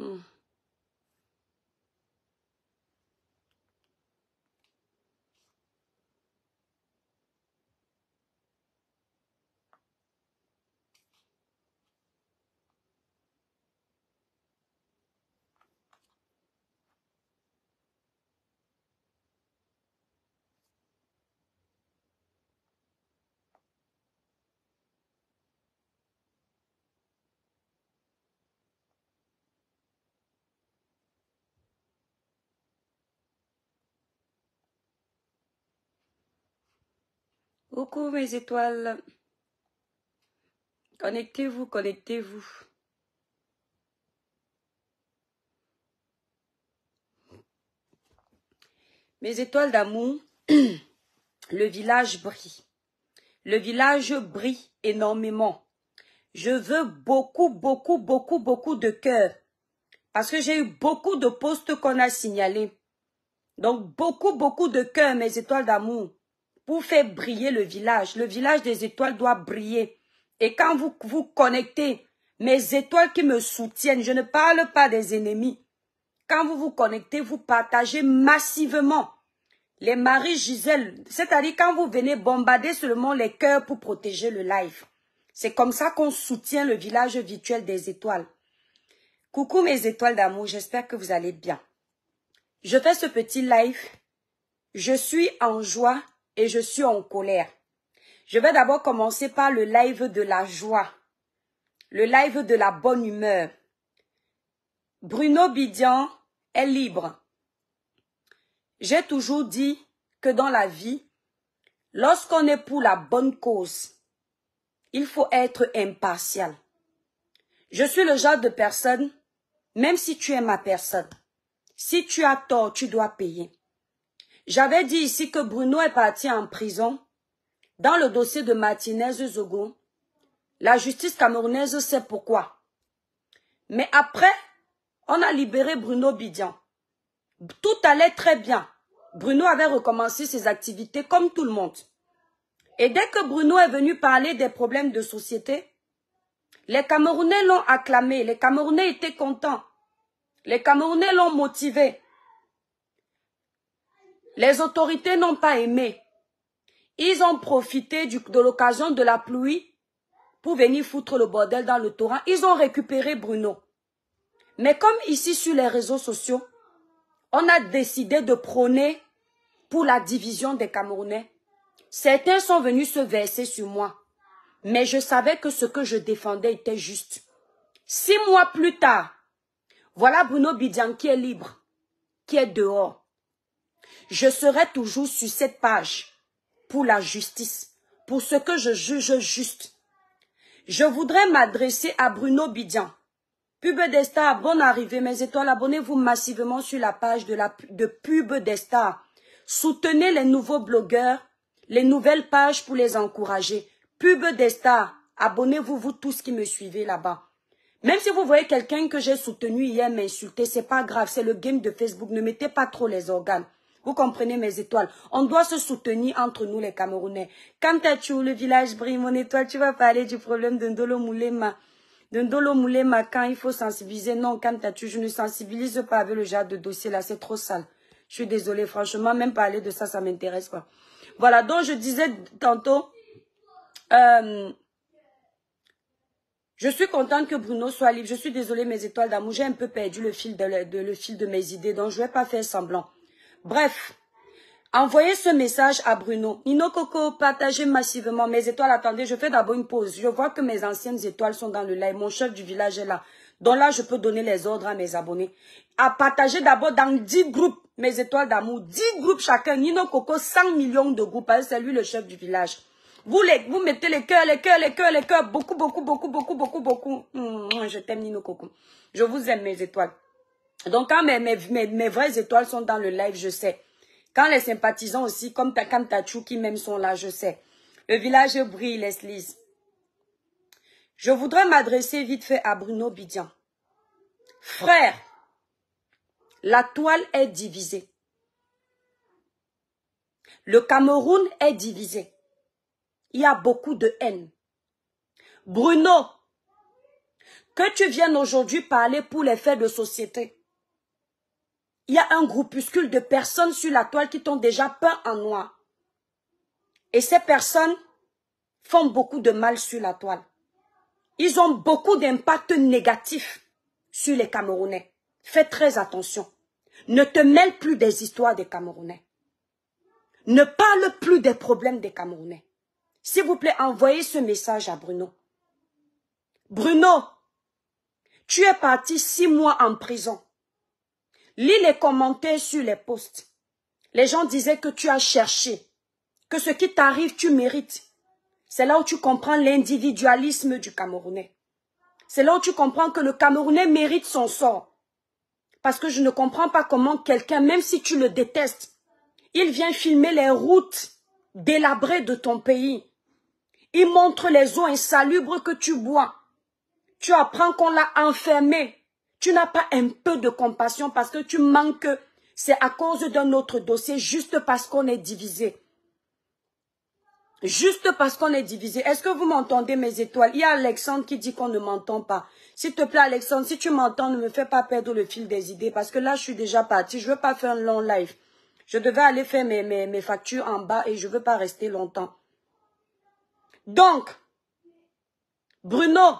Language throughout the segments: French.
Mm. mes étoiles. Connectez-vous, connectez-vous. Mes étoiles d'amour, le village brille. Le village brille énormément. Je veux beaucoup, beaucoup, beaucoup, beaucoup de cœur. Parce que j'ai eu beaucoup de postes qu'on a signalés. Donc, beaucoup, beaucoup de cœur, mes étoiles d'amour vous faites briller le village. Le village des étoiles doit briller. Et quand vous vous connectez, mes étoiles qui me soutiennent, je ne parle pas des ennemis. Quand vous vous connectez, vous partagez massivement les maris Gisèle, c'est-à-dire quand vous venez bombarder seulement les cœurs pour protéger le live. C'est comme ça qu'on soutient le village virtuel des étoiles. Coucou mes étoiles d'amour, j'espère que vous allez bien. Je fais ce petit live. Je suis en joie et je suis en colère. Je vais d'abord commencer par le live de la joie, le live de la bonne humeur. Bruno Bidian est libre. J'ai toujours dit que dans la vie, lorsqu'on est pour la bonne cause, il faut être impartial. Je suis le genre de personne, même si tu es ma personne, si tu as tort, tu dois payer. J'avais dit ici que Bruno est parti en prison. Dans le dossier de Martinez Zogo, la justice camerounaise sait pourquoi. Mais après, on a libéré Bruno Bidian. Tout allait très bien. Bruno avait recommencé ses activités comme tout le monde. Et dès que Bruno est venu parler des problèmes de société, les Camerounais l'ont acclamé, les Camerounais étaient contents, les Camerounais l'ont motivé. Les autorités n'ont pas aimé. Ils ont profité de l'occasion de la pluie pour venir foutre le bordel dans le torrent. Ils ont récupéré Bruno. Mais comme ici sur les réseaux sociaux, on a décidé de prôner pour la division des Camerounais. Certains sont venus se verser sur moi. Mais je savais que ce que je défendais était juste. Six mois plus tard, voilà Bruno Bidian qui est libre, qui est dehors. Je serai toujours sur cette page pour la justice, pour ce que je juge juste. Je voudrais m'adresser à Bruno Bidian. Pub d'Esta, bonne arrivée, mes étoiles. Abonnez-vous massivement sur la page de, la, de Pub Soutenez les nouveaux blogueurs, les nouvelles pages pour les encourager. Pub d'Esta, abonnez-vous, vous tous qui me suivez là-bas. Même si vous voyez quelqu'un que j'ai soutenu hier m'insulter, c'est pas grave, c'est le game de Facebook. Ne mettez pas trop les organes. Vous comprenez mes étoiles. On doit se soutenir entre nous les Camerounais. Quand le village brille, mon étoile, tu vas parler du problème d'un Ndolo Moulema. De quand il faut sensibiliser, non, quand je ne sensibilise pas avec le genre de dossier là, c'est trop sale. Je suis désolée, franchement, même parler de ça, ça m'intéresse pas. Voilà, donc je disais tantôt, euh, je suis contente que Bruno soit libre. Je suis désolée, mes étoiles d'amour, j'ai un peu perdu le fil de, fil de mes idées, donc je vais pas faire semblant. Bref, envoyez ce message à Bruno. Nino Coco, partagez massivement mes étoiles. Attendez, je fais d'abord une pause. Je vois que mes anciennes étoiles sont dans le live. Mon chef du village est là. Donc là, je peux donner les ordres à mes abonnés. À partager d'abord dans 10 groupes mes étoiles d'amour. 10 groupes chacun. Nino Coco, 100 millions de groupes. Hein, c'est lui le chef du village. Vous, vous mettez les cœurs, les cœurs, les cœurs, les cœurs. Beaucoup, beaucoup, beaucoup, beaucoup, beaucoup, beaucoup. Mmh, je t'aime, Nino Coco. Je vous aime, mes étoiles. Donc quand mes, mes, mes, vraies étoiles sont dans le live, je sais. Quand les sympathisants aussi, comme Takam Tachou qui même sont là, je sais. Le village brille, les lises. Je voudrais m'adresser vite fait à Bruno Bidian. Frère, la toile est divisée. Le Cameroun est divisé. Il y a beaucoup de haine. Bruno, que tu viennes aujourd'hui parler pour les faits de société, il y a un groupuscule de personnes sur la toile qui t'ont déjà peint en noir. Et ces personnes font beaucoup de mal sur la toile. Ils ont beaucoup d'impact négatif sur les Camerounais. Fais très attention. Ne te mêle plus des histoires des Camerounais. Ne parle plus des problèmes des Camerounais. S'il vous plaît, envoyez ce message à Bruno. Bruno, tu es parti six mois en prison. Lis les commentaires sur les posts. Les gens disaient que tu as cherché, que ce qui t'arrive, tu mérites. C'est là où tu comprends l'individualisme du Camerounais. C'est là où tu comprends que le Camerounais mérite son sort. Parce que je ne comprends pas comment quelqu'un, même si tu le détestes, il vient filmer les routes délabrées de ton pays. Il montre les eaux insalubres que tu bois. Tu apprends qu'on l'a enfermé tu n'as pas un peu de compassion parce que tu manques. C'est à cause d'un autre dossier, juste parce qu'on est divisé. Juste parce qu'on est divisé. Est-ce que vous m'entendez, mes étoiles Il y a Alexandre qui dit qu'on ne m'entend pas. S'il te plaît, Alexandre, si tu m'entends, ne me fais pas perdre le fil des idées parce que là, je suis déjà partie. Je ne veux pas faire un long live. Je devais aller faire mes, mes, mes factures en bas et je ne veux pas rester longtemps. Donc, Bruno,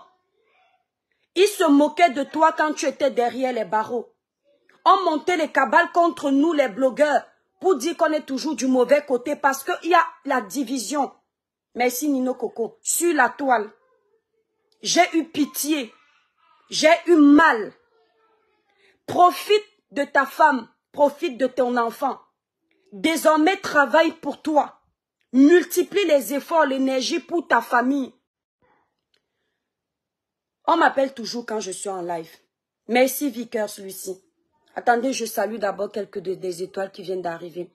ils se moquaient de toi quand tu étais derrière les barreaux. On montait les cabales contre nous, les blogueurs, pour dire qu'on est toujours du mauvais côté parce qu'il y a la division. Merci Nino Coco. Sur la toile, j'ai eu pitié. J'ai eu mal. Profite de ta femme. Profite de ton enfant. Désormais, travaille pour toi. Multiplie les efforts, l'énergie pour ta famille. On m'appelle toujours quand je suis en live. Merci, Vickers, Lucie. Attendez, je salue d'abord quelques des étoiles qui viennent d'arriver.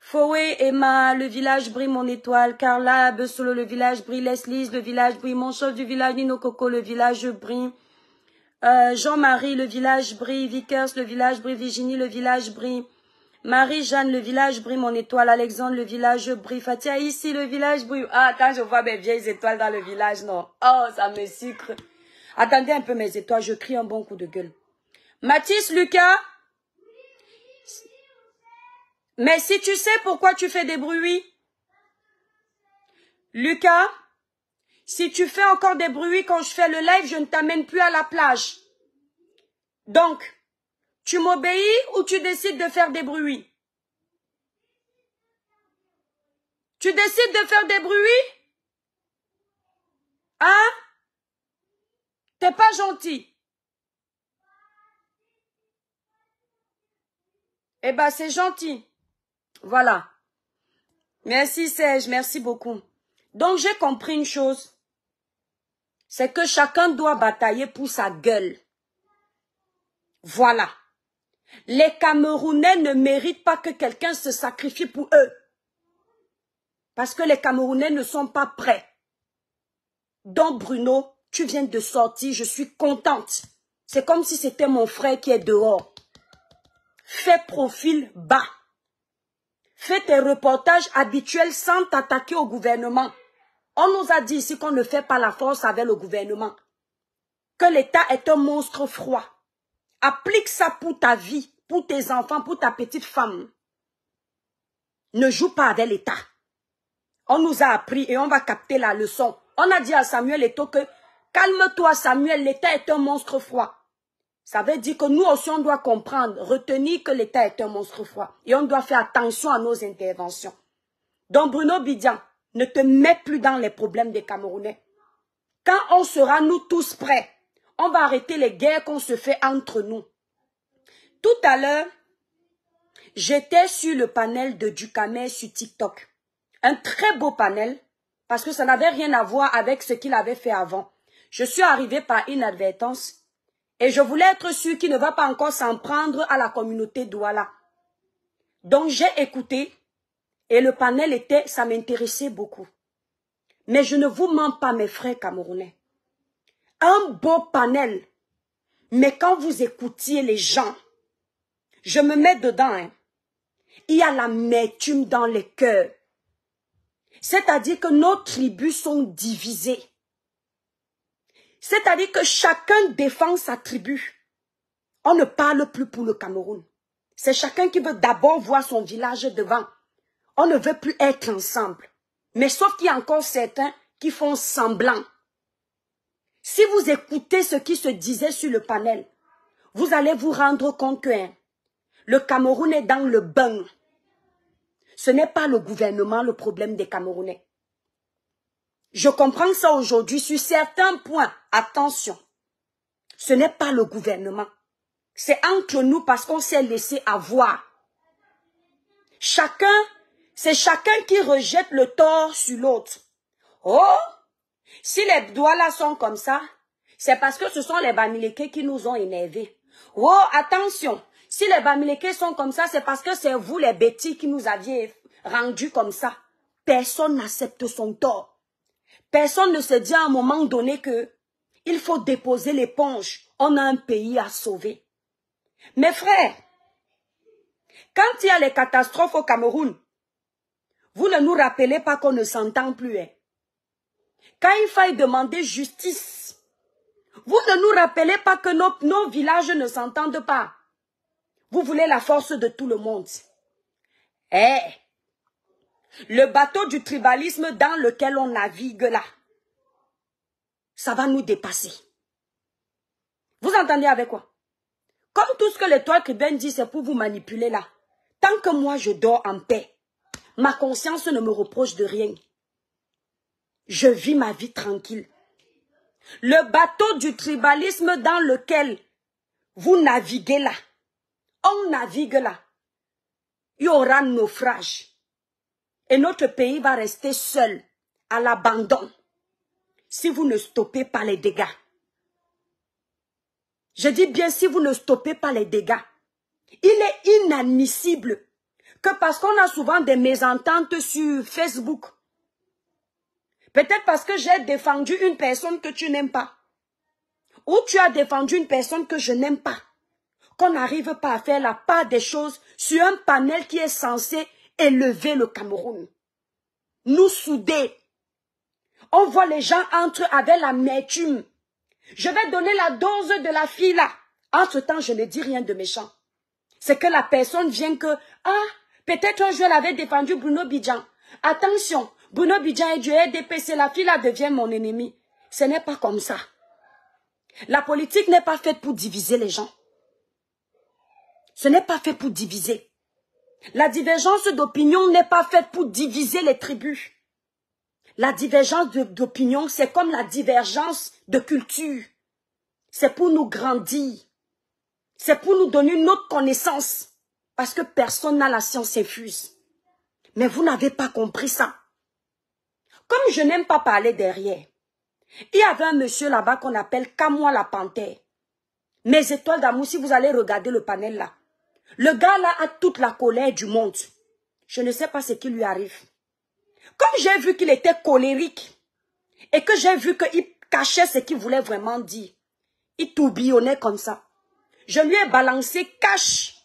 Foué, Emma, le village brille mon étoile. Carla, Besolo, le village brille. Leslie, le village brille. Mon chef du village, Nino Coco, le village brille. Jean-Marie, le village brille. Vickers, le village brille. Virginie, le village brille. Marie-Jeanne, le village brille. Mon étoile. Alexandre, le village brille. Fatia, ici, le village brille. Ah, attends, je vois mes vieilles étoiles dans le village, non. Oh, ça me sucre. Attendez un peu mes étoiles, je crie un bon coup de gueule. Mathis, Lucas Mais si tu sais pourquoi tu fais des bruits Lucas Si tu fais encore des bruits quand je fais le live, je ne t'amène plus à la plage. Donc, tu m'obéis ou tu décides de faire des bruits Tu décides de faire des bruits Hein pas gentil. Eh ben, c'est gentil. Voilà. Merci Serge, merci beaucoup. Donc j'ai compris une chose. C'est que chacun doit batailler pour sa gueule. Voilà. Les Camerounais ne méritent pas que quelqu'un se sacrifie pour eux. Parce que les Camerounais ne sont pas prêts. Donc Bruno, tu viens de sortir, je suis contente. C'est comme si c'était mon frère qui est dehors. Fais profil bas. Fais tes reportages habituels sans t'attaquer au gouvernement. On nous a dit ici qu'on ne fait pas la force avec le gouvernement. Que l'État est un monstre froid. Applique ça pour ta vie, pour tes enfants, pour ta petite femme. Ne joue pas avec l'État. On nous a appris et on va capter la leçon. On a dit à Samuel Eto que Calme-toi, Samuel, l'État est un monstre froid. Ça veut dire que nous aussi, on doit comprendre, retenir que l'État est un monstre froid. Et on doit faire attention à nos interventions. Donc, Bruno Bidian, ne te mets plus dans les problèmes des Camerounais. Quand on sera, nous tous, prêts, on va arrêter les guerres qu'on se fait entre nous. Tout à l'heure, j'étais sur le panel de Ducamé sur TikTok. Un très beau panel, parce que ça n'avait rien à voir avec ce qu'il avait fait avant. Je suis arrivé par inadvertance et je voulais être sûr qu'il ne va pas encore s'en prendre à la communauté Douala. Donc j'ai écouté et le panel était, ça m'intéressait beaucoup. Mais je ne vous mens pas, mes frères camerounais. Un beau panel. Mais quand vous écoutiez les gens, je me mets dedans. Hein. Il y a la l'amertume dans les cœurs. C'est-à-dire que nos tribus sont divisées. C'est-à-dire que chacun défend sa tribu. On ne parle plus pour le Cameroun. C'est chacun qui veut d'abord voir son village devant. On ne veut plus être ensemble. Mais sauf qu'il y a encore certains qui font semblant. Si vous écoutez ce qui se disait sur le panel, vous allez vous rendre compte que hein, le Cameroun est dans le bain. Ce n'est pas le gouvernement le problème des Camerounais. Je comprends ça aujourd'hui sur certains points. Attention, ce n'est pas le gouvernement. C'est entre nous parce qu'on s'est laissé avoir. Chacun, c'est chacun qui rejette le tort sur l'autre. Oh, si les doigts là sont comme ça, c'est parce que ce sont les bamilékés qui nous ont énervés. Oh, attention, si les bamilékés sont comme ça, c'est parce que c'est vous les bétis qui nous aviez rendus comme ça. Personne n'accepte son tort. Personne ne se dit à un moment donné que il faut déposer l'éponge. On a un pays à sauver. Mes frères, quand il y a les catastrophes au Cameroun, vous ne nous rappelez pas qu'on ne s'entend plus. Hein. Quand il faille demander justice, vous ne nous rappelez pas que nos, villages ne s'entendent pas. Vous voulez la force de tout le monde. Eh, le bateau du tribalisme dans lequel on navigue là, ça va nous dépasser. Vous entendez avec quoi Comme tout ce que l'étoile Kriben dit, c'est pour vous manipuler là. Tant que moi je dors en paix, ma conscience ne me reproche de rien. Je vis ma vie tranquille. Le bateau du tribalisme dans lequel vous naviguez là, on navigue là, il y aura naufrage. Et notre pays va rester seul, à l'abandon, si vous ne stoppez pas les dégâts. Je dis bien si vous ne stoppez pas les dégâts. Il est inadmissible que parce qu'on a souvent des mésententes sur Facebook, peut-être parce que j'ai défendu une personne que tu n'aimes pas, ou tu as défendu une personne que je n'aime pas, qu'on n'arrive pas à faire la part des choses sur un panel qui est censé élever le Cameroun. Nous souder. On voit les gens entre avec la méthume. Je vais donner la dose de la fille En ce temps je ne dis rien de méchant. C'est que la personne vient que, ah, peut-être un je avait défendu Bruno Bidjan. Attention, Bruno Bidjan est du RDPC, la fila, devient mon ennemi. Ce n'est pas comme ça. La politique n'est pas faite pour diviser les gens. Ce n'est pas fait pour diviser. La divergence d'opinion n'est pas faite pour diviser les tribus. La divergence d'opinion, c'est comme la divergence de culture. C'est pour nous grandir. C'est pour nous donner une autre connaissance. Parce que personne n'a la science infuse. Mais vous n'avez pas compris ça. Comme je n'aime pas parler derrière, il y avait un monsieur là-bas qu'on appelle Kamwa la Panthère. Mes étoiles d'amour, si vous allez regarder le panel là, le gars là a toute la colère du monde. Je ne sais pas ce qui lui arrive. Comme j'ai vu qu'il était colérique et que j'ai vu qu'il cachait ce qu'il voulait vraiment dire, il tourbillonnait comme ça. Je lui ai balancé cash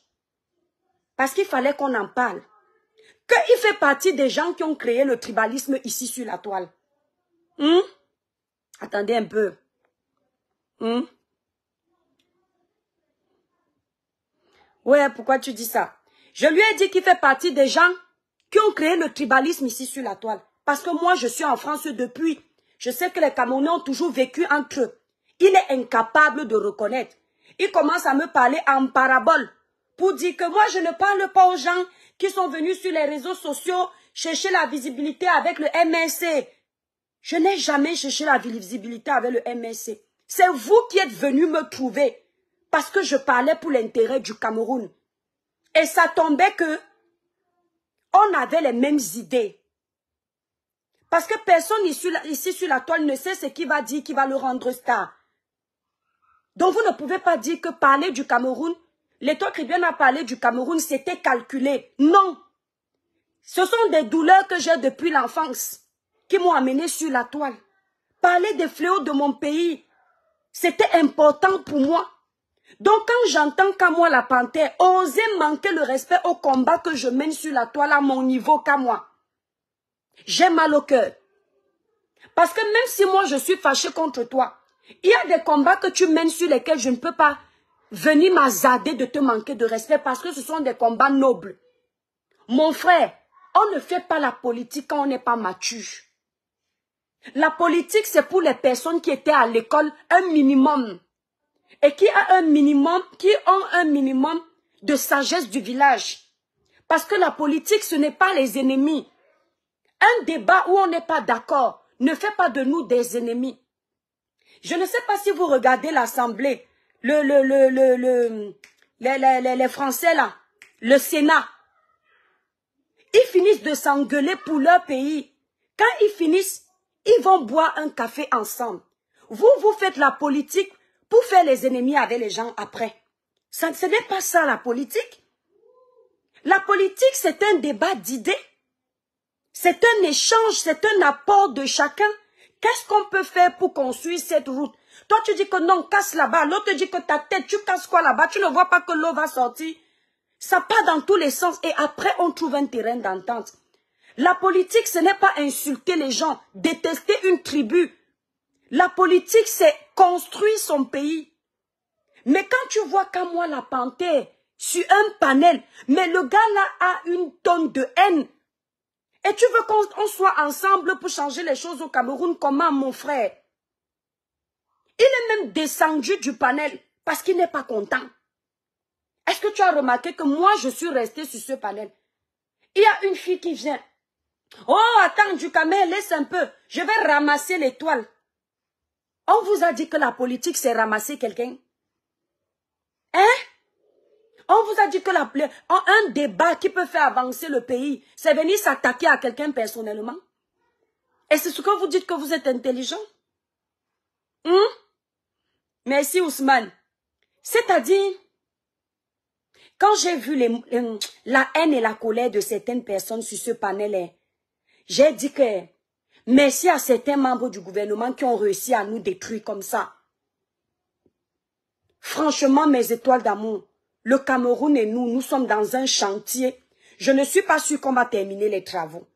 parce qu'il fallait qu'on en parle. Qu'il fait partie des gens qui ont créé le tribalisme ici sur la toile. Hum? Attendez un peu. Hum? Ouais, pourquoi tu dis ça Je lui ai dit qu'il fait partie des gens qui ont créé le tribalisme ici sur la toile. Parce que moi, je suis en France depuis. Je sais que les Camerounais ont toujours vécu entre eux. Il est incapable de reconnaître. Il commence à me parler en parabole pour dire que moi, je ne parle pas aux gens qui sont venus sur les réseaux sociaux chercher la visibilité avec le MSC. Je n'ai jamais cherché la visibilité avec le MSC. C'est vous qui êtes venus me trouver parce que je parlais pour l'intérêt du Cameroun. Et ça tombait que on avait les mêmes idées. Parce que personne ici, sur la toile ne sait ce qui va dire, qui va le rendre star. Donc vous ne pouvez pas dire que parler du Cameroun, l'étoile vient a parlé du Cameroun, c'était calculé. Non. Ce sont des douleurs que j'ai depuis l'enfance qui m'ont amené sur la toile. Parler des fléaux de mon pays, c'était important pour moi. Donc quand j'entends qu'à moi la panthère, oser manquer le respect au combat que je mène sur la toile à mon niveau qu'à moi, j'ai mal au cœur. Parce que même si moi je suis fâchée contre toi, il y a des combats que tu mènes sur lesquels je ne peux pas venir m'azader de te manquer de respect parce que ce sont des combats nobles. Mon frère, on ne fait pas la politique quand on n'est pas mature. La politique, c'est pour les personnes qui étaient à l'école un minimum et qui a un minimum, qui ont un minimum de sagesse du village. Parce que la politique, ce n'est pas les ennemis. Un débat où on n'est pas d'accord ne fait pas de nous des ennemis. Je ne sais pas si vous regardez l'Assemblée, le, le, le, le, les, Français là, le Sénat. Ils finissent de s'engueuler pour leur pays. Quand ils finissent, ils vont boire un café ensemble. Vous, vous faites la politique pour faire les ennemis avec les gens après. Ça, ce n'est pas ça la politique. La politique, c'est un débat d'idées. C'est un échange, c'est un apport de chacun. Qu'est-ce qu'on peut faire pour qu'on suive cette route Toi, tu dis que non, casse là-bas. L'autre dit que ta tête, tu casses quoi là-bas Tu ne vois pas que l'eau va sortir. Ça part dans tous les sens et après, on trouve un terrain d'entente. La politique, ce n'est pas insulter les gens, détester une tribu. La politique, c'est construit son pays. Mais quand tu vois moi la panthère sur un panel, mais le gars là a une tonne de haine. Et tu veux qu'on soit ensemble pour changer les choses au Cameroun Comment, mon frère Il est même descendu du panel parce qu'il n'est pas content. Est-ce que tu as remarqué que moi, je suis restée sur ce panel Il y a une fille qui vient. Oh, attends, du camé, laisse un peu. Je vais ramasser l'étoile. On vous a dit que la politique, c'est ramasser quelqu'un. Hein? On vous a dit que la, un débat qui peut faire avancer le pays, c'est venir s'attaquer à quelqu'un personnellement. Et c'est ce que vous dites que vous êtes intelligent. Hein? Merci Ousmane. C'est-à-dire, quand j'ai vu la haine et la colère de certaines personnes sur ce panel, j'ai dit que Merci à certains membres du gouvernement qui ont réussi à nous détruire comme ça. Franchement, mes étoiles d'amour, le Cameroun et nous, nous sommes dans un chantier. Je ne suis pas sûr qu'on va terminer les travaux.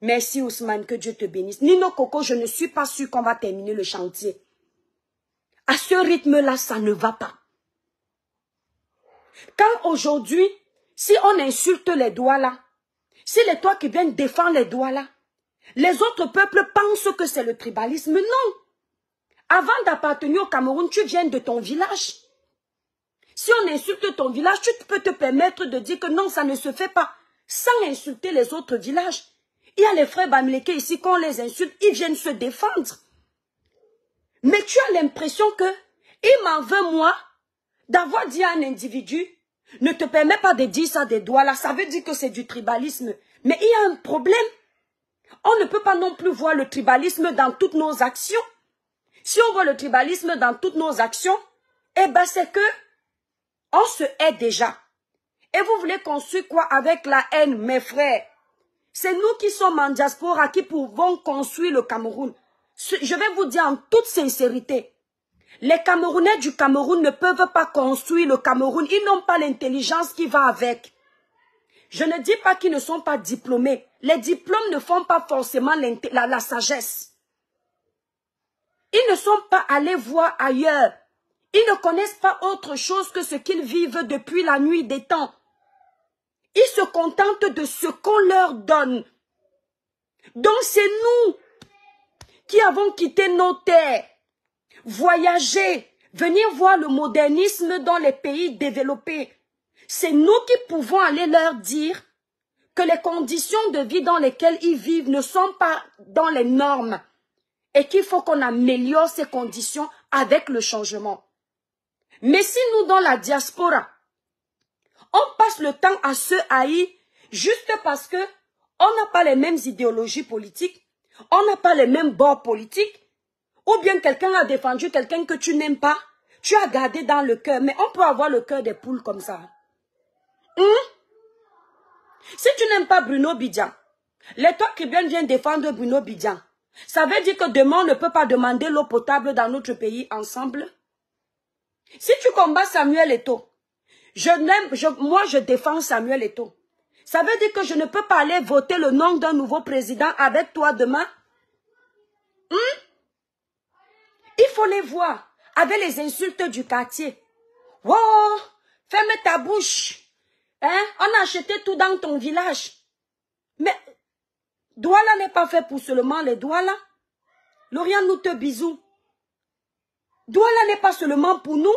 Merci Ousmane, que Dieu te bénisse. Nino Coco, je ne suis pas sûr qu'on va terminer le chantier. À ce rythme-là, ça ne va pas. Quand aujourd'hui, si on insulte les doigts là, si les toits qui viennent défendre les doigts là, les autres peuples pensent que c'est le tribalisme. Non. Avant d'appartenir au Cameroun, tu viens de ton village. Si on insulte ton village, tu peux te permettre de dire que non, ça ne se fait pas. Sans insulter les autres villages. Il y a les frères Bamileke ici, quand on les insulte, ils viennent se défendre. Mais tu as l'impression que il m'en veut, moi, d'avoir dit à un individu, ne te permets pas de dire ça des doigts là, ça veut dire que c'est du tribalisme. Mais il y a un problème. On ne peut pas non plus voir le tribalisme dans toutes nos actions. Si on voit le tribalisme dans toutes nos actions, eh bien c'est que on se hait déjà. Et vous voulez construire quoi avec la haine, mes frères C'est nous qui sommes en diaspora qui pouvons construire le Cameroun. Je vais vous dire en toute sincérité, les Camerounais du Cameroun ne peuvent pas construire le Cameroun. Ils n'ont pas l'intelligence qui va avec. Je ne dis pas qu'ils ne sont pas diplômés. Les diplômes ne font pas forcément la, sagesse. Ils ne sont pas allés voir ailleurs. Ils ne connaissent pas autre chose que ce qu'ils vivent depuis la nuit des temps. Ils se contentent de ce qu'on leur donne. Donc c'est nous qui avons quitté nos terres, voyagé, venir voir le modernisme dans les pays développés, c'est nous qui pouvons aller leur dire que les conditions de vie dans lesquelles ils vivent ne sont pas dans les normes et qu'il faut qu'on améliore ces conditions avec le changement. Mais si nous, dans la diaspora, on passe le temps à se haïr juste parce que on n'a pas les mêmes idéologies politiques, on n'a pas les mêmes bords politiques, ou bien quelqu'un a défendu quelqu'un que tu n'aimes pas, tu as gardé dans le cœur, mais on peut avoir le cœur des poules comme ça. Hmm? Si tu n'aimes pas Bruno Bidjan, les toi qui viennent défendre Bruno Bidjan, ça veut dire que demain, on ne peut pas demander l'eau potable dans notre pays ensemble. Si tu combats Samuel Eto, je n'aime, moi je défends Samuel Eto. Ça veut dire que je ne peux pas aller voter le nom d'un nouveau président avec toi demain. Hmm? Il faut les voir avec les insultes du quartier. Wow, ferme ta bouche. Hein? On a acheté tout dans ton village. Mais Douala n'est pas fait pour seulement les Douala. Lorient, nous te bisous. Douala n'est pas seulement pour nous.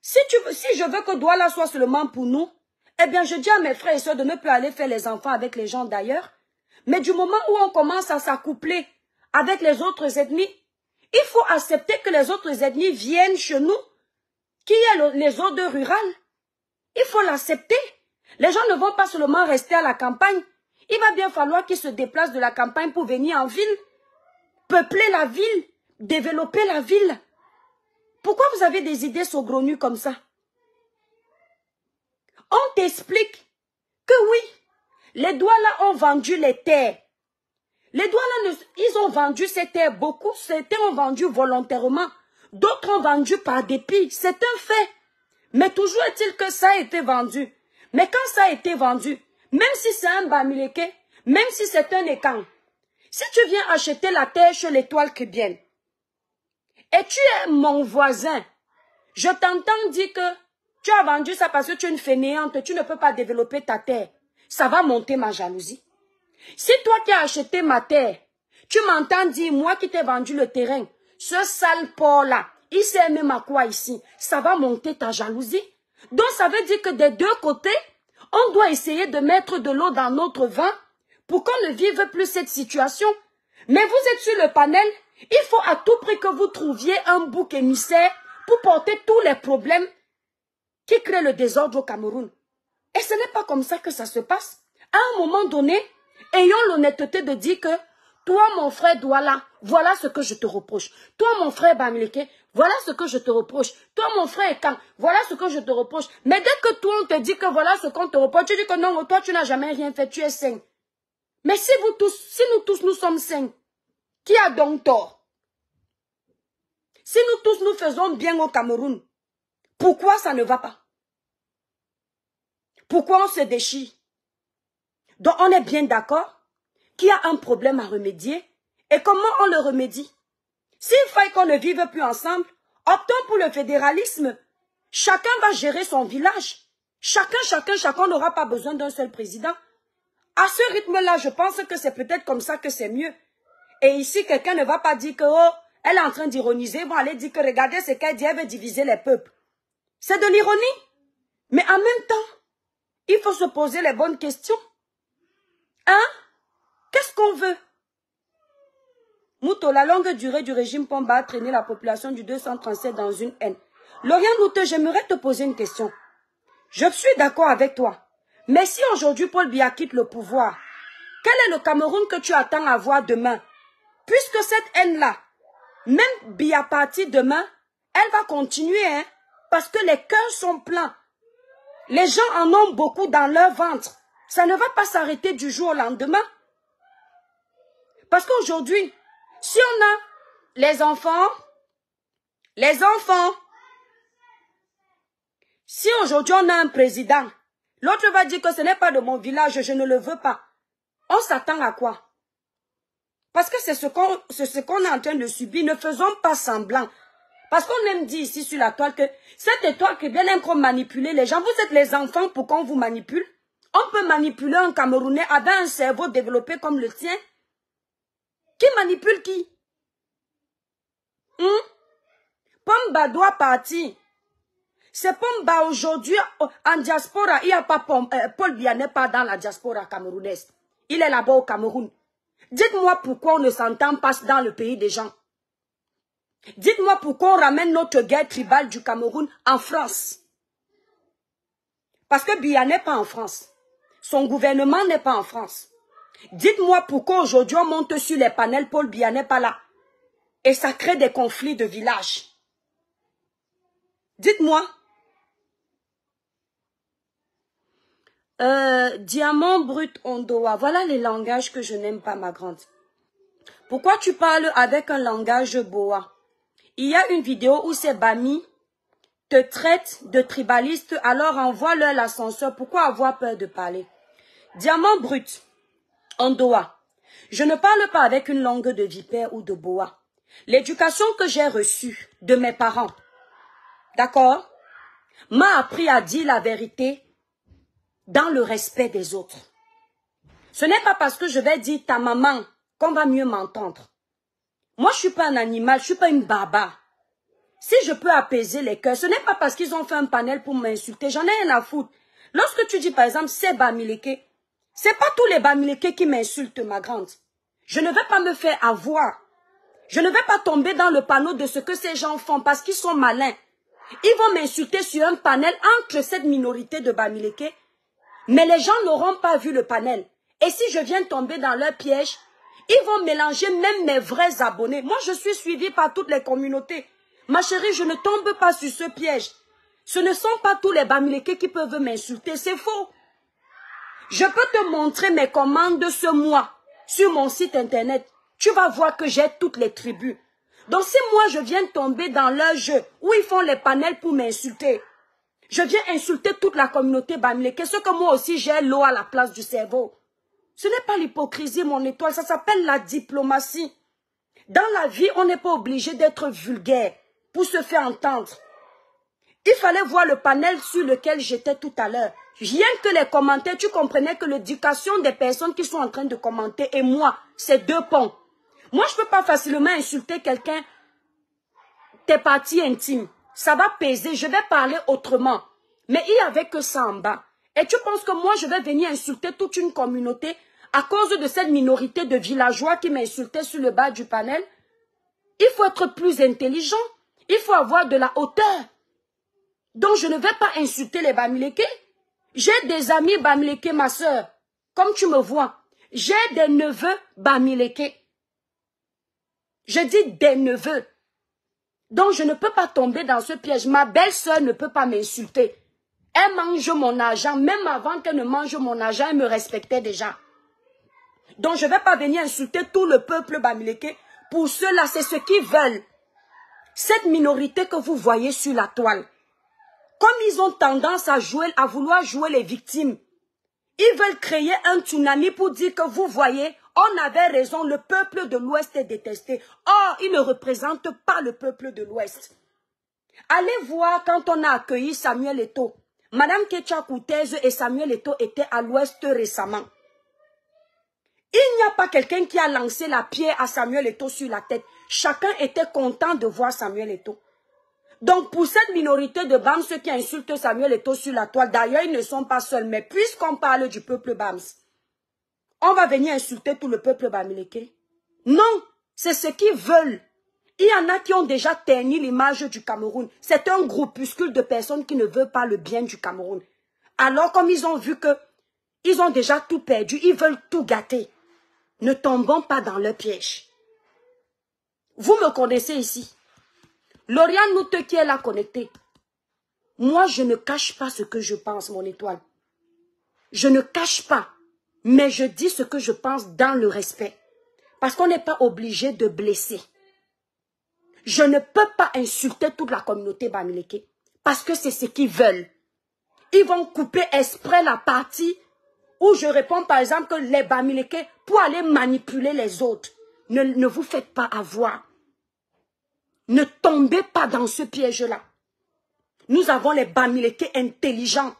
Si, tu veux, si je veux que Douala soit seulement pour nous, eh bien, je dis à mes frères et soeurs de ne plus aller faire les enfants avec les gens d'ailleurs. Mais du moment où on commence à s'accoupler avec les autres ethnies, il faut accepter que les autres ethnies viennent chez nous, qui est les zones rurales. Il faut l'accepter. Les gens ne vont pas seulement rester à la campagne. Il va bien falloir qu'ils se déplacent de la campagne pour venir en ville, peupler la ville, développer la ville. Pourquoi vous avez des idées saugrenues comme ça On t'explique que oui, les Douala ont vendu les terres. Les Douala, ils ont vendu ces terres. Beaucoup, certains ont vendu volontairement. D'autres ont vendu par dépit. C'est un fait. Mais toujours est-il que ça a été vendu. Mais quand ça a été vendu, même si c'est un bamileke, même si c'est un écan, si tu viens acheter la terre chez l'étoile cubienne, et tu es mon voisin, je t'entends dire que tu as vendu ça parce que tu es une fainéante, tu ne peux pas développer ta terre. Ça va monter ma jalousie. Si toi qui as acheté ma terre, tu m'entends dire, moi qui t'ai vendu le terrain, ce sale porc-là, il sait même à quoi ici. Ça va monter ta jalousie. Donc ça veut dire que des deux côtés, on doit essayer de mettre de l'eau dans notre vin pour qu'on ne vive plus cette situation. Mais vous êtes sur le panel, il faut à tout prix que vous trouviez un bouc émissaire pour porter tous les problèmes qui créent le désordre au Cameroun. Et ce n'est pas comme ça que ça se passe. À un moment donné, ayons l'honnêteté de dire que toi, mon frère Douala, voilà ce que je te reproche. Toi, mon frère Bamileke, voilà ce que je te reproche. Toi, mon frère Voilà ce que je te reproche. Mais dès que toi, on te dit que voilà ce qu'on te reproche, tu dis que non, toi, tu n'as jamais rien fait, tu es sain. Mais si vous tous, si nous tous, nous sommes sains, qui a donc tort Si nous tous, nous faisons bien au Cameroun, pourquoi ça ne va pas Pourquoi on se déchire Donc, on est bien d'accord qu'il y a un problème à remédier. Et comment on le remédie s'il faut qu'on ne vive plus ensemble, optons pour le fédéralisme. Chacun va gérer son village. Chacun, chacun, chacun n'aura pas besoin d'un seul président. À ce rythme-là, je pense que c'est peut-être comme ça que c'est mieux. Et ici, quelqu'un ne va pas dire que, oh, elle est en train d'ironiser. Bon, elle dit que, regardez ce qu'elle dit, elle veut diviser les peuples. C'est de l'ironie. Mais en même temps, il faut se poser les bonnes questions. Hein Qu'est-ce qu'on veut Mouto, la longue durée du régime Pomba a traîné la population du 237 dans une haine. Lauriane Mouto, j'aimerais te poser une question. Je suis d'accord avec toi. Mais si aujourd'hui Paul Biya quitte le pouvoir, quel est le Cameroun que tu attends à voir demain Puisque cette haine-là, même Biya parti demain, elle va continuer, hein, parce que les cœurs sont pleins. Les gens en ont beaucoup dans leur ventre. Ça ne va pas s'arrêter du jour au lendemain. Parce qu'aujourd'hui, si on a les enfants, les enfants, si aujourd'hui on a un président, l'autre va dire que ce n'est pas de mon village, je ne le veux pas. On s'attend à quoi Parce que c'est ce qu'on ce qu'on est en train de subir. Ne faisons pas semblant. Parce qu'on aime dire ici sur la toile que cette étoile qui bien encore manipuler les gens. Vous êtes les enfants pour qu'on vous manipule. On peut manipuler un Camerounais avec un cerveau développé comme le tien. Qui manipule qui hmm? Pomba doit partir. C'est Pomba aujourd'hui euh, en diaspora. Il pas euh, Paul Biya n'est pas dans la diaspora camerounaise. Il est là-bas au Cameroun. Dites-moi pourquoi on ne s'entend pas dans le pays des gens. Dites-moi pourquoi on ramène notre guerre tribale du Cameroun en France. Parce que Biya n'est pas en France. Son gouvernement n'est pas en France. Dites-moi pourquoi aujourd'hui on monte sur les panels, Paul Biya n'est pas là. Et ça crée des conflits de village. Dites-moi. Euh, diamant brut ondoa. Voilà les langages que je n'aime pas, ma grande. Pourquoi tu parles avec un langage boa Il y a une vidéo où ces Bami te traitent de tribaliste, alors envoie-leur l'ascenseur. Pourquoi avoir peur de parler Diamant brut en Doha. Je ne parle pas avec une langue de vipère ou de boa. L'éducation que j'ai reçue de mes parents, d'accord, m'a appris à dire la vérité dans le respect des autres. Ce n'est pas parce que je vais dire ta maman qu'on va mieux m'entendre. Moi, je suis pas un animal, je suis pas une baba. Si je peux apaiser les cœurs, ce n'est pas parce qu'ils ont fait un panel pour m'insulter, j'en ai rien à foutre. Lorsque tu dis, par exemple, c'est Bamileke, c'est pas tous les Bamileke qui m'insultent, ma grande. Je ne vais pas me faire avoir. Je ne vais pas tomber dans le panneau de ce que ces gens font parce qu'ils sont malins. Ils vont m'insulter sur un panel entre cette minorité de Bamileke. Mais les gens n'auront pas vu le panel. Et si je viens tomber dans leur piège, ils vont mélanger même mes vrais abonnés. Moi, je suis suivie par toutes les communautés. Ma chérie, je ne tombe pas sur ce piège. Ce ne sont pas tous les Bamileke qui peuvent m'insulter. C'est faux. Je peux te montrer mes commandes de ce mois sur mon site internet. Tu vas voir que j'ai toutes les tribus. Donc si moi je viens tomber dans leur jeu où ils font les panels pour m'insulter, je viens insulter toute la communauté quest ce que moi aussi j'ai l'eau à la place du cerveau. Ce n'est pas l'hypocrisie, mon étoile, ça s'appelle la diplomatie. Dans la vie, on n'est pas obligé d'être vulgaire pour se faire entendre. Il fallait voir le panel sur lequel j'étais tout à l'heure. Rien que les commentaires, tu comprenais que l'éducation des personnes qui sont en train de commenter et moi, c'est deux ponts. Moi, je ne peux pas facilement insulter quelqu'un, tes parties intimes. Ça va peser, je vais parler autrement. Mais il n'y avait que ça en bas. Et tu penses que moi, je vais venir insulter toute une communauté à cause de cette minorité de villageois qui m'insultaient sur le bas du panel Il faut être plus intelligent. Il faut avoir de la hauteur. Donc, je ne vais pas insulter les Bamileke. J'ai des amis Bamileke, ma soeur. Comme tu me vois. J'ai des neveux Bamileke. Je dis des neveux. Donc, je ne peux pas tomber dans ce piège. Ma belle-sœur ne peut pas m'insulter. Elle mange mon argent. Même avant qu'elle ne mange mon argent, elle me respectait déjà. Donc, je ne vais pas venir insulter tout le peuple Bamileke. Pour cela, c'est ce qu'ils veulent. Cette minorité que vous voyez sur la toile, comme ils ont tendance à, jouer, à vouloir jouer les victimes, ils veulent créer un tsunami pour dire que vous voyez, on avait raison, le peuple de l'Ouest est détesté. Or, ils ne représentent pas le peuple de l'Ouest. Allez voir quand on a accueilli Samuel Eto. Madame Ketcha et Samuel Eto étaient à l'Ouest récemment. Il n'y a pas quelqu'un qui a lancé la pierre à Samuel Eto sur la tête. Chacun était content de voir Samuel Eto. Donc pour cette minorité de Bams, ceux qui insultent Samuel et To sur la toile, d'ailleurs ils ne sont pas seuls. Mais puisqu'on parle du peuple Bams, on va venir insulter tout le peuple bamileke. Non, c'est ce qu'ils veulent. Il y en a qui ont déjà terni l'image du Cameroun. C'est un groupuscule de personnes qui ne veulent pas le bien du Cameroun. Alors comme ils ont vu que ils ont déjà tout perdu, ils veulent tout gâter. Ne tombons pas dans leur piège. Vous me connaissez ici. Lauriane te qui est là connectée. Moi, je ne cache pas ce que je pense, mon étoile. Je ne cache pas, mais je dis ce que je pense dans le respect. Parce qu'on n'est pas obligé de blesser. Je ne peux pas insulter toute la communauté Bamileke. Parce que c'est ce qu'ils veulent. Ils vont couper exprès la partie où je réponds par exemple que les Bamileke, pour aller manipuler les autres, ne vous faites pas avoir. Ne tombez pas dans ce piège-là. Nous avons les Bamileke intelligents.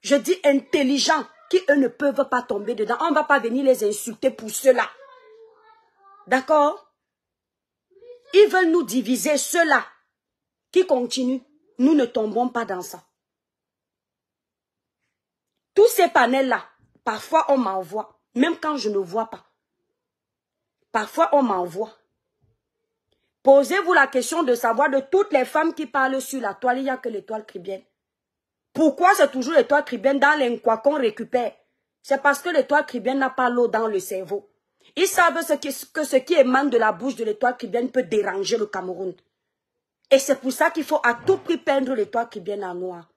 Je dis intelligents, qui eux ne peuvent pas tomber dedans. On ne va pas venir les insulter pour cela. D'accord Ils veulent nous diviser, ceux-là qui continuent. Nous ne tombons pas dans ça. Tous ces panels-là, parfois on m'envoie, même quand je ne vois pas. Parfois on m'envoie. Posez-vous la question de savoir de toutes les femmes qui parlent sur la toile, il n'y a que l'étoile cribienne. Pourquoi c'est toujours l'étoile cribienne dans les qu'on récupère C'est parce que l'étoile cribienne n'a pas l'eau dans le cerveau. Ils savent ce que ce qui émane de la bouche de l'étoile cribienne peut déranger le Cameroun. Et c'est pour ça qu'il faut à tout prix peindre l'étoile cribienne en noir.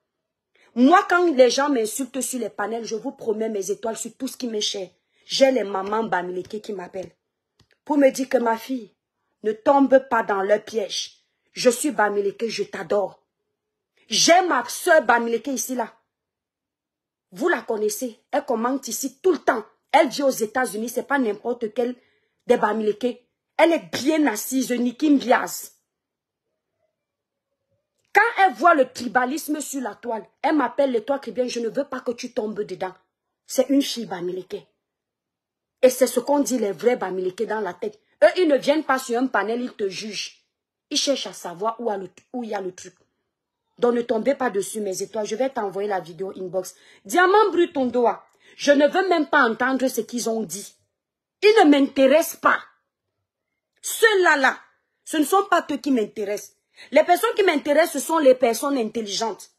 Moi, quand les gens m'insultent sur les panels, je vous promets mes étoiles sur tout ce qui m'est cher. J'ai les mamans bamileke qui m'appellent pour me dire que ma fille, ne tombe pas dans leur piège. Je suis Bamileke, je t'adore. J'ai ma soeur Bamileke ici là. Vous la connaissez, elle commente ici tout le temps. Elle dit aux États-Unis, c'est pas n'importe quel des Bamileke. Elle est bien assise, Nikim Bias. Quand elle voit le tribalisme sur la toile, elle m'appelle les toits bien je ne veux pas que tu tombes dedans. C'est une fille Bamileke. Et c'est ce qu'on dit les vrais Bamileke dans la tête. Eux, ils ne viennent pas sur un panel, ils te jugent. Ils cherchent à savoir où, il y a le truc. Donc ne tombez pas dessus, mes étoiles. Je vais t'envoyer la vidéo inbox. Diamant brûle ton doigt. Je ne veux même pas entendre ce qu'ils ont dit. Ils ne m'intéressent pas. Ceux-là, là, ce ne sont pas eux qui m'intéressent. Les personnes qui m'intéressent, ce sont les personnes intelligentes.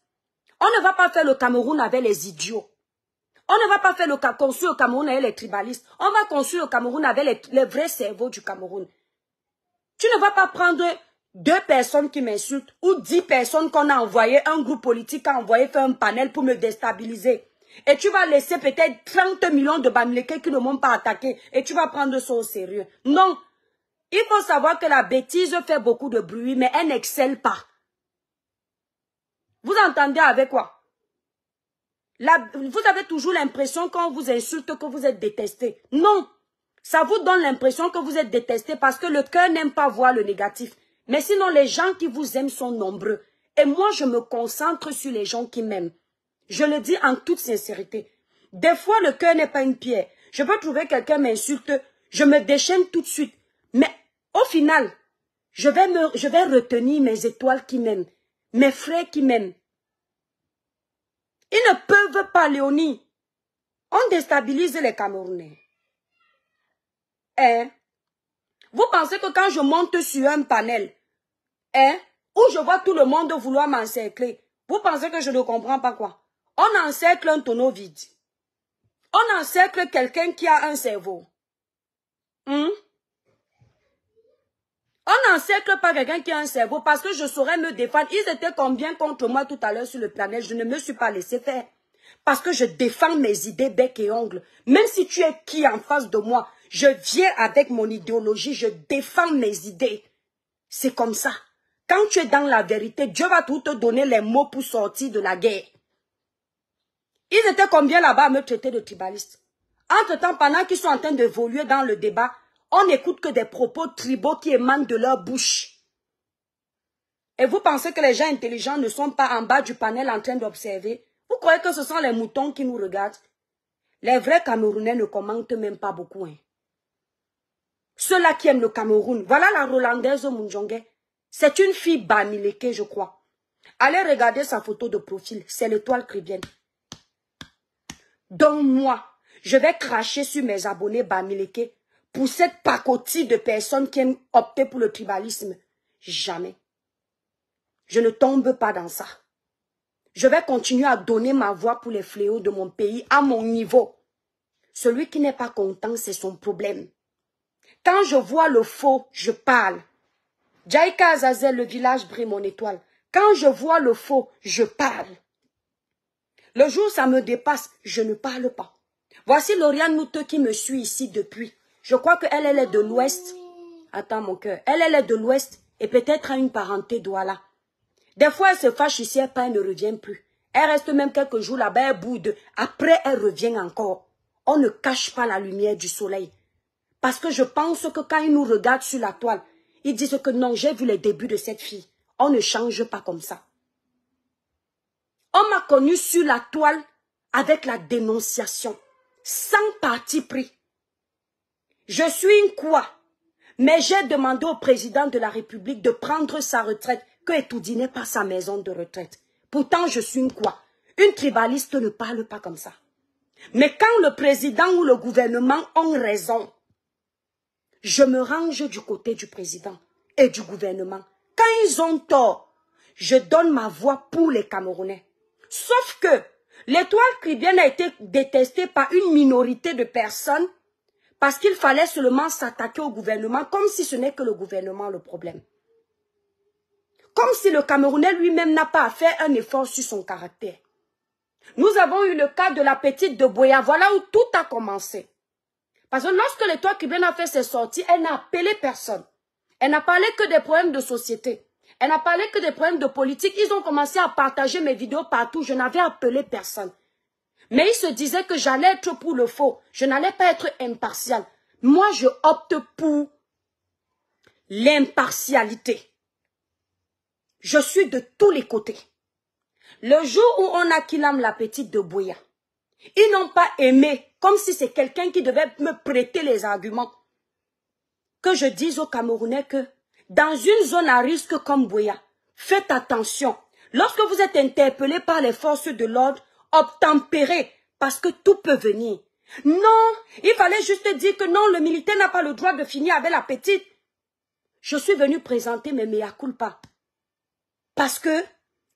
On ne va pas faire le Cameroun avec les idiots. On ne va pas faire le construire au Cameroun avec les tribalistes. On va construire au Cameroun avec les, les vrais cerveaux du Cameroun. Tu ne vas pas prendre deux personnes qui m'insultent ou dix personnes qu'on a envoyées, un groupe politique a envoyé faire un panel pour me déstabiliser. Et tu vas laisser peut-être 30 millions de Bamileke qui ne m'ont pas attaqué. Et tu vas prendre ça au sérieux. Non. Il faut savoir que la bêtise fait beaucoup de bruit, mais elle n'excelle pas. Vous entendez avec quoi vous avez toujours l'impression qu'on vous insulte que vous êtes détesté. Non, ça vous donne l'impression que vous êtes détesté parce que le cœur n'aime pas voir le négatif. Mais sinon, les gens qui vous aiment sont nombreux. Et moi, je me concentre sur les gens qui m'aiment. Je le dis en toute sincérité. Des fois, le cœur n'est pas une pierre. Je peux trouver quelqu'un m'insulte, je me déchaîne tout de suite. Mais au final, je vais, me, je vais retenir mes étoiles qui m'aiment, mes frères qui m'aiment, ils ne peuvent pas, Léonie. On déstabilise les Camerounais. et hein? Vous pensez que quand je monte sur un panel, hein, où je vois tout le monde vouloir m'encercler, vous pensez que je ne comprends pas quoi On encercle un tonneau vide. On encercle quelqu'un qui a un cerveau. Hmm? On n'encercle pas quelqu'un qui a un cerveau parce que je saurais me défendre. Ils étaient combien contre moi tout à l'heure sur le planète Je ne me suis pas laissé faire. Parce que je défends mes idées bec et ongles. Même si tu es qui en face de moi, je viens avec mon idéologie, je défends mes idées. C'est comme ça. Quand tu es dans la vérité, Dieu va tout te donner les mots pour sortir de la guerre. Ils étaient combien là-bas à me traiter de tribaliste Entre-temps, pendant qu'ils sont en train d'évoluer dans le débat, on n'écoute que des propos tribaux qui émanent de leur bouche. Et vous pensez que les gens intelligents ne sont pas en bas du panel en train d'observer Vous croyez que ce sont les moutons qui nous regardent Les vrais Camerounais ne commentent même pas beaucoup. Hein. Ceux-là qui aiment le Cameroun, voilà la Rolandaise Mounjongue. C'est une fille Bamileke, je crois. Allez regarder sa photo de profil, c'est l'étoile crébienne. Donc moi, je vais cracher sur mes abonnés Bamileke pour cette pacotille de personnes qui aiment opter pour le tribalisme. Jamais. Je ne tombe pas dans ça. Je vais continuer à donner ma voix pour les fléaux de mon pays à mon niveau. Celui qui n'est pas content, c'est son problème. Quand je vois le faux, je parle. Jaika Azazel, le village brille mon étoile. Quand je vois le faux, je parle. Le jour ça me dépasse, je ne parle pas. Voici Lauriane Moute qui me suit ici depuis. Je crois qu'elle, elle est de l'Ouest. Attends, mon cœur. Elle, elle est de l'Ouest et peut-être a une parenté d'Ouala. Des fois, elle se fâche ici, elle, elle ne revient plus. Elle reste même quelques jours là-bas, elle boude. Après, elle revient encore. On ne cache pas la lumière du soleil. Parce que je pense que quand ils nous regardent sur la toile, ils disent que non, j'ai vu les débuts de cette fille. On ne change pas comme ça. On m'a connue sur la toile avec la dénonciation, sans parti pris. Je suis une quoi Mais j'ai demandé au président de la République de prendre sa retraite, que tout par par sa maison de retraite. Pourtant, je suis une quoi Une tribaliste ne parle pas comme ça. Mais quand le président ou le gouvernement ont raison, je me range du côté du président et du gouvernement. Quand ils ont tort, je donne ma voix pour les Camerounais. Sauf que l'étoile cribienne a été détestée par une minorité de personnes parce qu'il fallait seulement s'attaquer au gouvernement comme si ce n'est que le gouvernement le problème. Comme si le Camerounais lui-même n'a pas à faire un effort sur son caractère. Nous avons eu le cas de la petite de Boya. Voilà où tout a commencé. Parce que lorsque qui cubaine a fait ses sorties, elle n'a appelé personne. Elle n'a parlé que des problèmes de société. Elle n'a parlé que des problèmes de politique. Ils ont commencé à partager mes vidéos partout. Je n'avais appelé personne. Mais il se disait que j'allais être pour le faux. Je n'allais pas être impartial. Moi, je opte pour l'impartialité. Je suis de tous les côtés. Le jour où on a aime la petite de Bouya, ils n'ont pas aimé, comme si c'est quelqu'un qui devait me prêter les arguments. Que je dise aux Camerounais que dans une zone à risque comme Bouya, faites attention. Lorsque vous êtes interpellé par les forces de l'ordre, obtempérer parce que tout peut venir. Non, il fallait juste dire que non, le militaire n'a pas le droit de finir avec la petite. Je suis venue présenter mes mea culpa parce que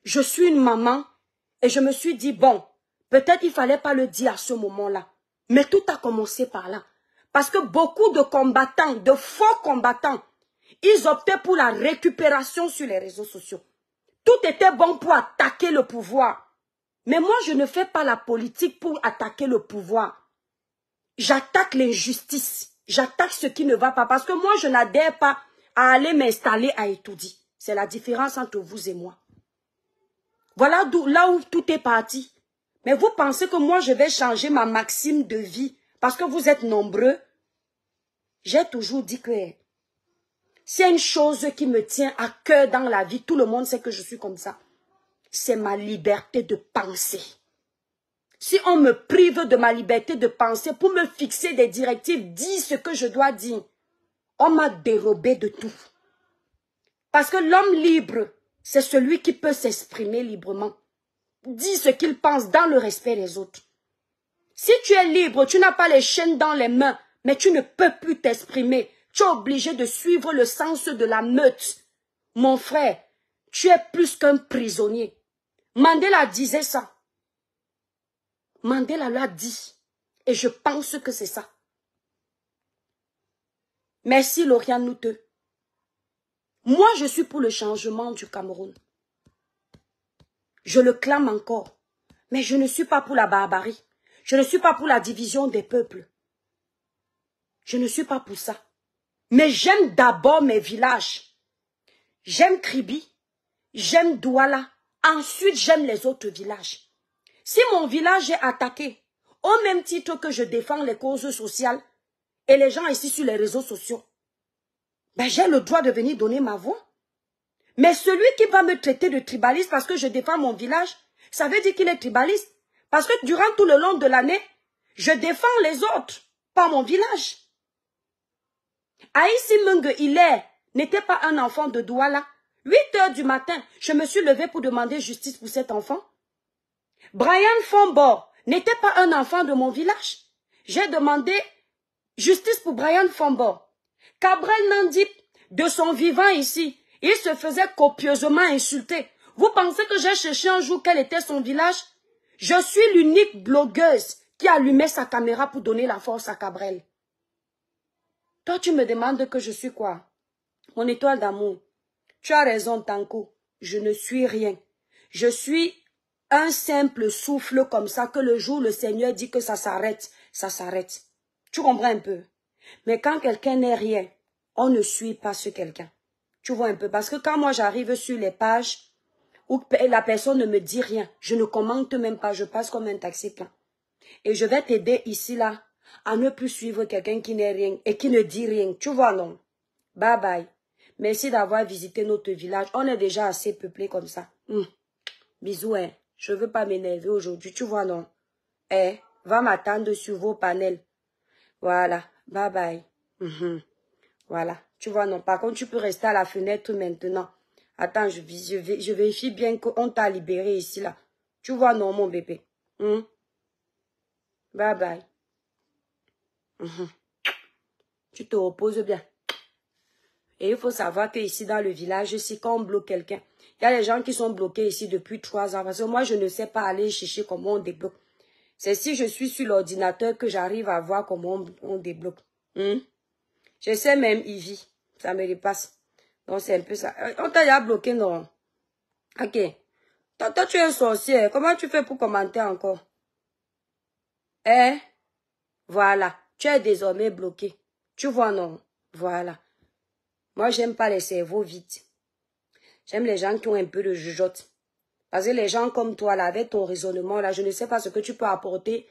je suis une maman et je me suis dit, bon, peut-être il fallait pas le dire à ce moment-là. Mais tout a commencé par là. Parce que beaucoup de combattants, de faux combattants, ils optaient pour la récupération sur les réseaux sociaux. Tout était bon pour attaquer le pouvoir. Mais moi, je ne fais pas la politique pour attaquer le pouvoir. J'attaque l'injustice. J'attaque ce qui ne va pas. Parce que moi, je n'adhère pas à aller m'installer à Etoudi. C'est la différence entre vous et moi. Voilà là où tout est parti. Mais vous pensez que moi, je vais changer ma maxime de vie parce que vous êtes nombreux J'ai toujours dit que c'est une chose qui me tient à cœur dans la vie. Tout le monde sait que je suis comme ça c'est ma liberté de penser. Si on me prive de ma liberté de penser pour me fixer des directives, dis ce que je dois dire, on m'a dérobé de tout. Parce que l'homme libre, c'est celui qui peut s'exprimer librement. Dis ce qu'il pense dans le respect des autres. Si tu es libre, tu n'as pas les chaînes dans les mains, mais tu ne peux plus t'exprimer. Tu es obligé de suivre le sens de la meute. Mon frère, tu es plus qu'un prisonnier. Mandela disait ça. Mandela l'a dit. Et je pense que c'est ça. Merci Lauriane Nouteux. Moi, je suis pour le changement du Cameroun. Je le clame encore. Mais je ne suis pas pour la barbarie. Je ne suis pas pour la division des peuples. Je ne suis pas pour ça. Mais j'aime d'abord mes villages. J'aime Kribi. J'aime Douala. Ensuite, j'aime les autres villages. Si mon village est attaqué, au même titre que je défends les causes sociales et les gens ici sur les réseaux sociaux, ben j'ai le droit de venir donner ma voix. Mais celui qui va me traiter de tribaliste parce que je défends mon village, ça veut dire qu'il est tribaliste. Parce que durant tout le long de l'année, je défends les autres, pas mon village. Aïssi il est, n'était pas un enfant de Douala. 8 heures du matin, je me suis levée pour demander justice pour cet enfant. Brian Fombor n'était pas un enfant de mon village. J'ai demandé justice pour Brian Fombor. Cabrel Nandip, de son vivant ici, il se faisait copieusement insulter. Vous pensez que j'ai cherché un jour quel était son village Je suis l'unique blogueuse qui allumait sa caméra pour donner la force à Cabrel. Toi, tu me demandes que je suis quoi Mon étoile d'amour. Tu as raison, Tanko. Je ne suis rien. Je suis un simple souffle comme ça que le jour le Seigneur dit que ça s'arrête, ça s'arrête. Tu comprends un peu. Mais quand quelqu'un n'est rien, on ne suit pas ce quelqu'un. Tu vois un peu. Parce que quand moi j'arrive sur les pages où la personne ne me dit rien, je ne commente même pas, je passe comme un taxi plein. Et je vais t'aider ici, là, à ne plus suivre quelqu'un qui n'est rien et qui ne dit rien. Tu vois, non? Bye bye. Merci d'avoir visité notre village. On est déjà assez peuplé comme ça. Hmm. Bisous, hein. Je veux pas m'énerver aujourd'hui, tu vois, non. Eh, va m'attendre sur vos panels. Voilà. Bye bye. Mhm. Voilà. Tu vois, non. Par contre, tu peux rester à la fenêtre maintenant. Attends, je, je, vérifie bien qu'on t'a libéré ici, là. Tu vois, non, mon bébé. Hmm. Bye bye. Mhm. Tu te reposes bien. Et il faut savoir qu'ici, dans le village, si quand on bloque quelqu'un, il y a des gens qui sont bloqués ici depuis trois ans. Parce que moi, je ne sais pas aller chercher comment on débloque. C'est si je suis sur l'ordinateur que j'arrive à voir comment on, débloque. Hmm? Je sais même Ivy. Ça me dépasse. Donc, c'est un peu ça. Euh, on t'a déjà bloqué, non? Ok. Toi, tu es un sorcier. Comment tu fais pour commenter encore? Eh? Voilà. Tu es désormais bloqué. Tu vois, non? Voilà. Moi, j'aime pas les cerveaux vides. J'aime les gens qui ont un peu de jugeote. Parce que les gens comme toi, là, avec ton raisonnement, là, je ne sais pas ce que tu peux apporter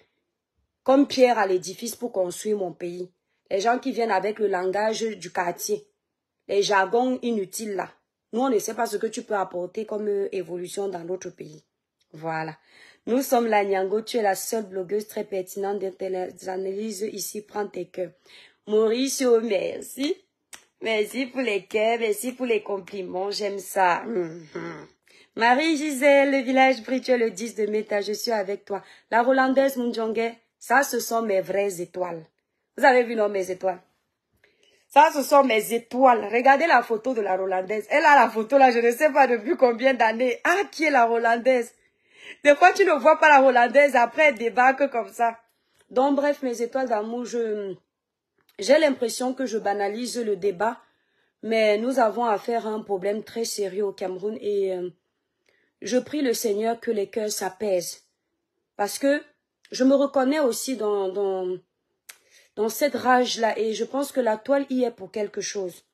comme pierre à l'édifice pour construire mon pays. Les gens qui viennent avec le langage du quartier, les jargons inutiles, là. Nous, on ne sait pas ce que tu peux apporter comme euh, évolution dans notre pays. Voilà. Nous sommes la Nyango, tu es la seule blogueuse très pertinente de tes analyses ici, prends tes cœurs. Mauricio, oh, merci. Merci pour les cœurs, merci pour les compliments, j'aime ça. Mm-hmm. Marie-Gisèle, le village Bridge, le 10 de méta, je suis avec toi. La Rolandaise Mundjongue, ça ce sont mes vraies étoiles. Vous avez vu, non, mes étoiles ça, ce sont mes étoiles. Regardez la photo de la Rolandaise. Elle a la photo là, je ne sais pas depuis combien d'années. Ah, qui est la Rolandaise Des fois, tu ne vois pas la Rolandaise, après, des débarque comme ça. Donc, bref, mes étoiles d'amour, je... J'ai l'impression que je banalise le débat, mais nous avons affaire à un problème très sérieux au Cameroun et euh, je prie le Seigneur que les cœurs s'apaisent. Parce que je me reconnais aussi dans, dans, dans cette rage-là et je pense que la toile y est pour quelque chose.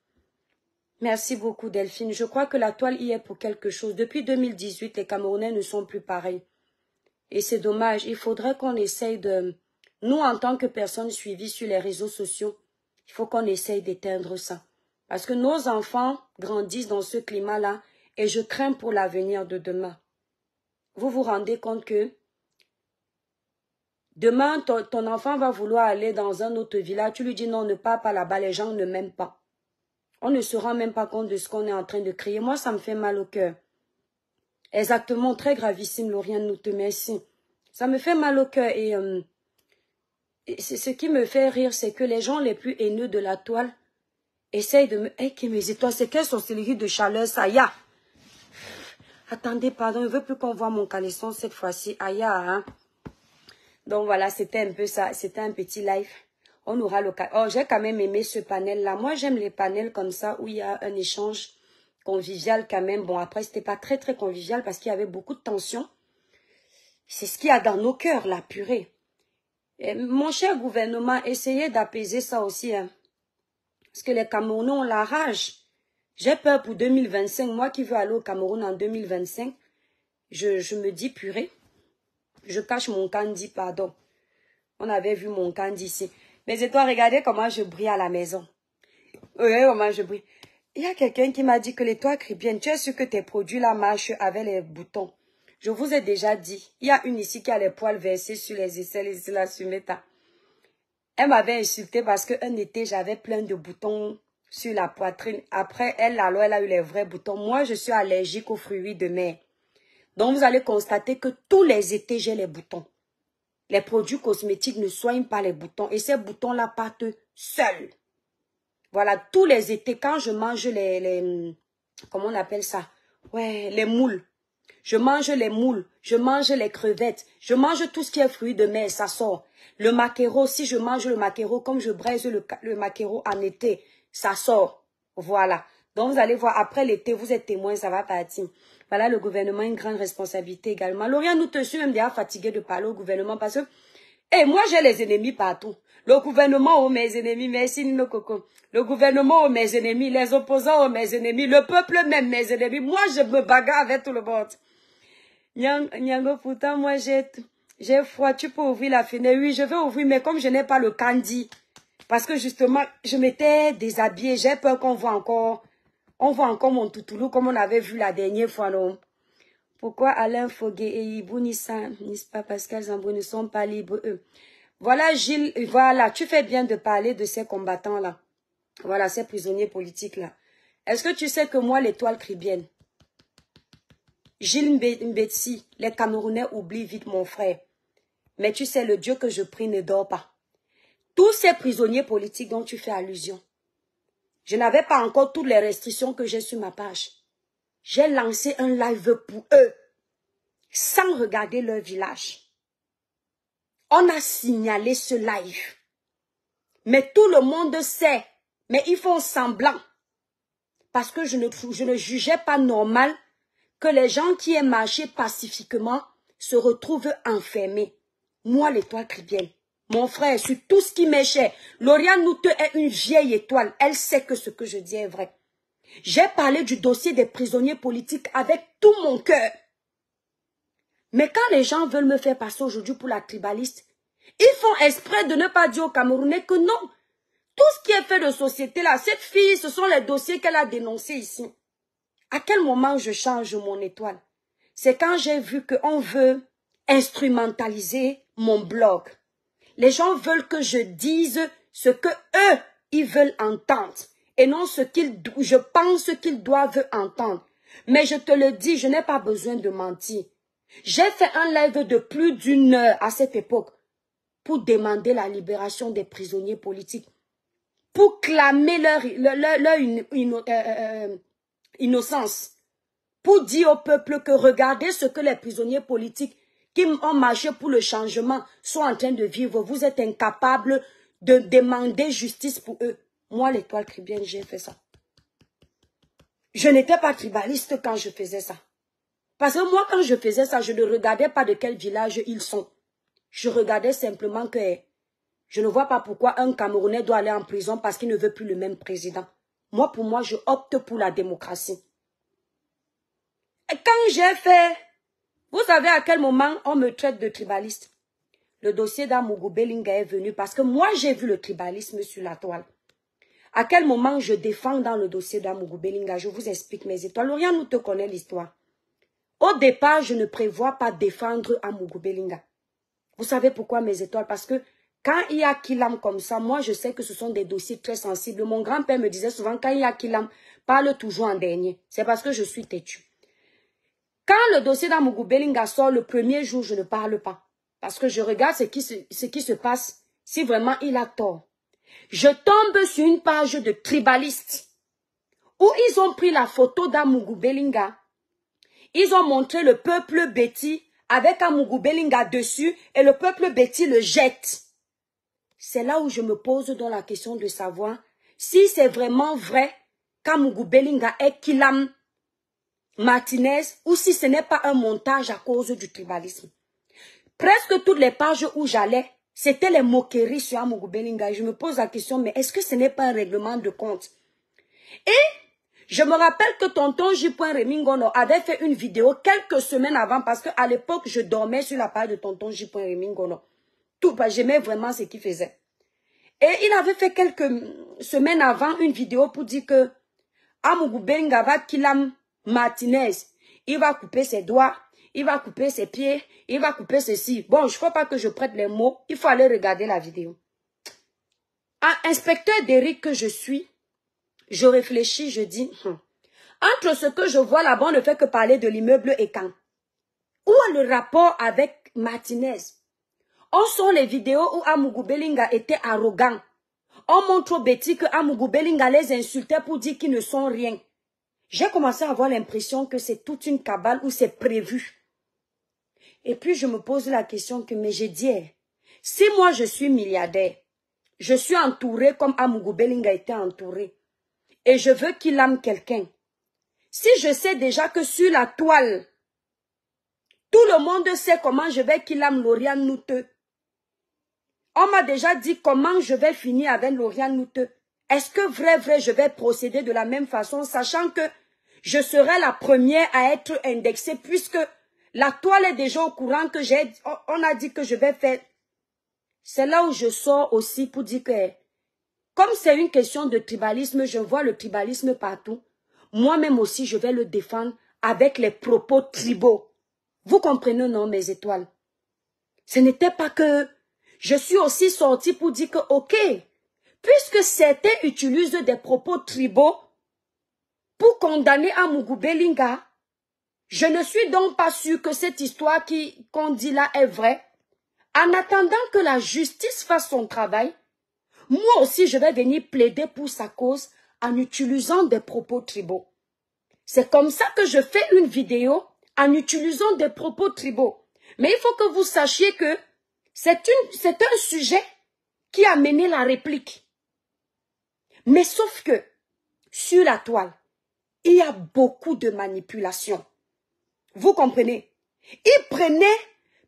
Merci beaucoup Delphine. Je crois que la toile y est pour quelque chose. Depuis 2018, les Camerounais ne sont plus pareils. Et c'est dommage. Il faudrait qu'on essaye de, nous, en tant que personnes suivies sur les réseaux sociaux, il faut qu'on essaye d'éteindre ça. Parce que nos enfants grandissent dans ce climat-là et je crains pour l'avenir de demain. Vous vous rendez compte que demain, ton, enfant va vouloir aller dans un autre village, tu lui dis non, ne pars pas là-bas, les gens ne m'aiment pas. On ne se rend même pas compte de ce qu'on est en train de crier. Moi, ça me fait mal au cœur. Exactement, très gravissime, Lauriane, nous te merci. Ça me fait mal au cœur et euh, ce qui me fait rire, c'est que les gens les plus haineux de la toile essayent de me... Hé, mes étoiles, c'est quelles sont celui de chaleur, ça Attendez, pardon, je ne plus qu'on voit mon caleçon cette fois-ci. Aïe, ah, hein. Donc voilà, c'était un peu ça. C'était un petit live. On aura le... Oh, j'ai quand même aimé ce panel-là. Moi, j'aime les panels comme ça où il y a un échange convivial quand même. Bon, après, n'était pas très, très convivial parce qu'il y avait beaucoup de tension. C'est ce qu'il y a dans nos cœurs, la purée. Eh, mon cher gouvernement, essayez d'apaiser ça aussi. Hein. Parce que les Camerounais ont la rage. J'ai peur pour 2025. Moi qui veux aller au Cameroun en 2025, je, je me dis purée. Je cache mon candy, pardon. On avait vu mon candy ici. Mais toi, regardez comment je brille à la maison. Oui, comment je brille. Il y a quelqu'un qui m'a dit que les toits bien tu es sûr que tes produits là marchent avec les boutons. Je vous ai déjà dit, il y a une ici qui a les poils versés sur les aisselles, sur la Sumeta. Elle m'avait insulté parce qu'un été, j'avais plein de boutons sur la poitrine. Après, elle, alors, elle a eu les vrais boutons. Moi, je suis allergique aux fruits de mer. Donc, vous allez constater que tous les étés, j'ai les boutons. Les produits cosmétiques ne soignent pas les boutons. Et ces boutons-là partent seuls. Voilà, tous les étés, quand je mange les, les comment on appelle ça? Ouais, les moules. Je mange les moules, je mange les crevettes, je mange tout ce qui est fruit de mer, ça sort. Le maquereau, si je mange le maquereau, comme je braise le, maquereau en été, ça sort. Voilà. Donc vous allez voir, après l'été, vous êtes témoin, ça va partir. Voilà le gouvernement, a une grande responsabilité également. Lauriane, nous te suis même déjà fatigué de parler au gouvernement parce que, et eh, moi j'ai les ennemis partout. Le gouvernement, a mes ennemis, merci Nino Coco. Le gouvernement, a mes ennemis, les opposants, ont mes ennemis, le peuple même, mes ennemis. Moi je me bagarre avec tout le monde. Niango, pourtant, moi, j'ai, froid. Tu peux ouvrir la fenêtre. Oui, je vais ouvrir, mais comme je n'ai pas le candy, parce que justement, je m'étais déshabillée. J'ai peur qu'on voit encore, on voit encore mon toutoulou comme on avait vu la dernière fois, non? Pourquoi Alain Foguet et Ibou Nissan, n'est-ce pas, Pascal qu'elles ne sont pas libres, eux. Voilà, Gilles, voilà, tu fais bien de parler de ces combattants-là. Voilà, ces prisonniers politiques-là. Est-ce que tu sais que moi, l'étoile cribienne, Gilles Mbetsi, les Camerounais oublient vite mon frère. Mais tu sais, le Dieu que je prie ne dort pas. Tous ces prisonniers politiques dont tu fais allusion, je n'avais pas encore toutes les restrictions que j'ai sur ma page. J'ai lancé un live pour eux, sans regarder leur village. On a signalé ce live. Mais tout le monde sait. Mais ils font semblant. Parce que je ne, je ne jugeais pas normal que les gens qui aient marché pacifiquement se retrouvent enfermés. Moi, l'étoile tribienne, mon frère, sur tout ce qui m'est cher, Lauriane Noute est une vieille étoile. Elle sait que ce que je dis est vrai. J'ai parlé du dossier des prisonniers politiques avec tout mon cœur. Mais quand les gens veulent me faire passer aujourd'hui pour la tribaliste, ils font exprès de ne pas dire aux Camerounais que non. Tout ce qui est fait de société là, cette fille, ce sont les dossiers qu'elle a dénoncés ici. À quel moment je change mon étoile C'est quand j'ai vu qu'on veut instrumentaliser mon blog. Les gens veulent que je dise ce que eux, ils veulent entendre et non ce qu'ils, je pense qu'ils doivent entendre. Mais je te le dis, je n'ai pas besoin de mentir. J'ai fait un live de plus d'une heure à cette époque pour demander la libération des prisonniers politiques, pour clamer leur, euh, euh, euh, innocence pour dire au peuple que regardez ce que les prisonniers politiques qui ont marché pour le changement sont en train de vivre. Vous êtes incapables de demander justice pour eux. Moi, l'étoile cribienne, j'ai fait ça. Je n'étais pas tribaliste quand je faisais ça. Parce que moi, quand je faisais ça, je ne regardais pas de quel village ils sont. Je regardais simplement que je ne vois pas pourquoi un Camerounais doit aller en prison parce qu'il ne veut plus le même président. Moi, pour moi, je opte pour la démocratie. Et quand j'ai fait, vous savez à quel moment on me traite de tribaliste Le dossier d'Amougou Belinga est venu parce que moi, j'ai vu le tribalisme sur la toile. À quel moment je défends dans le dossier d'Amougou Belinga Je vous explique mes étoiles. L'Orient, nous te connaît l'histoire. Au départ, je ne prévois pas défendre Amougou Belinga. Vous savez pourquoi mes étoiles Parce que quand il y a Kilam comme ça, moi je sais que ce sont des dossiers très sensibles. Mon grand-père me disait souvent, quand il y a Kilam, parle toujours en dernier. C'est parce que je suis têtu. Quand le dossier d'Amougou sort le premier jour, je ne parle pas. Parce que je regarde ce qui se, passe, si vraiment il a tort. Je tombe sur une page de tribalistes où ils ont pris la photo d'Amougou Ils ont montré le peuple Betty avec Amougou dessus et le peuple Betty le jette c'est là où je me pose dans la question de savoir si c'est vraiment vrai qu'Amougou Belinga est Kilam Martinez ou si ce n'est pas un montage à cause du tribalisme. Presque toutes les pages où j'allais, c'était les moqueries sur Amougou Je me pose la question, mais est-ce que ce n'est pas un règlement de compte Et je me rappelle que tonton J. avait fait une vidéo quelques semaines avant parce qu'à l'époque, je dormais sur la page de tonton J tout, j'aimais vraiment ce qu'il faisait. Et il avait fait quelques semaines avant une vidéo pour dire que Amugubenga va Kilam Martinez, il va couper ses doigts, il va couper ses pieds, il va couper ceci. Bon, je ne pas que je prête les mots, il faut aller regarder la vidéo. À inspecteur Derrick que je suis, je réfléchis, je dis, hum, entre ce que je vois là-bas, on ne fait que parler de l'immeuble et quand, Où est le rapport avec Martinez on sent les vidéos où Amougou Belinga était arrogant. On montre aux Betty que Amougou Belinga les insultait pour dire qu'ils ne sont rien. J'ai commencé à avoir l'impression que c'est toute une cabale où c'est prévu. Et puis je me pose la question que, mais j'ai dit, eh, si moi je suis milliardaire, je suis entouré comme Amougou Belinga était entouré, et je veux qu'il aime quelqu'un, si je sais déjà que sur la toile, tout le monde sait comment je vais qu'il aime Lauriane Nouteux, on m'a déjà dit comment je vais finir avec Lauriane Nouteux. Est-ce que vrai, vrai, je vais procéder de la même façon, sachant que je serai la première à être indexée, puisque la toile est déjà au courant que j'ai, on a dit que je vais faire. C'est là où je sors aussi pour dire que, comme c'est une question de tribalisme, je vois le tribalisme partout. Moi-même aussi, je vais le défendre avec les propos tribaux. Vous comprenez, non, mes étoiles Ce n'était pas que je suis aussi sorti pour dire que, OK, puisque certains utilisent des propos tribaux pour condamner à Belinga, je ne suis donc pas sûr que cette histoire qu'on dit là est vraie. En attendant que la justice fasse son travail, moi aussi je vais venir plaider pour sa cause en utilisant des propos tribaux. C'est comme ça que je fais une vidéo en utilisant des propos tribaux. Mais il faut que vous sachiez que c'est un sujet qui a mené la réplique. Mais sauf que, sur la toile, il y a beaucoup de manipulation. Vous comprenez il prenait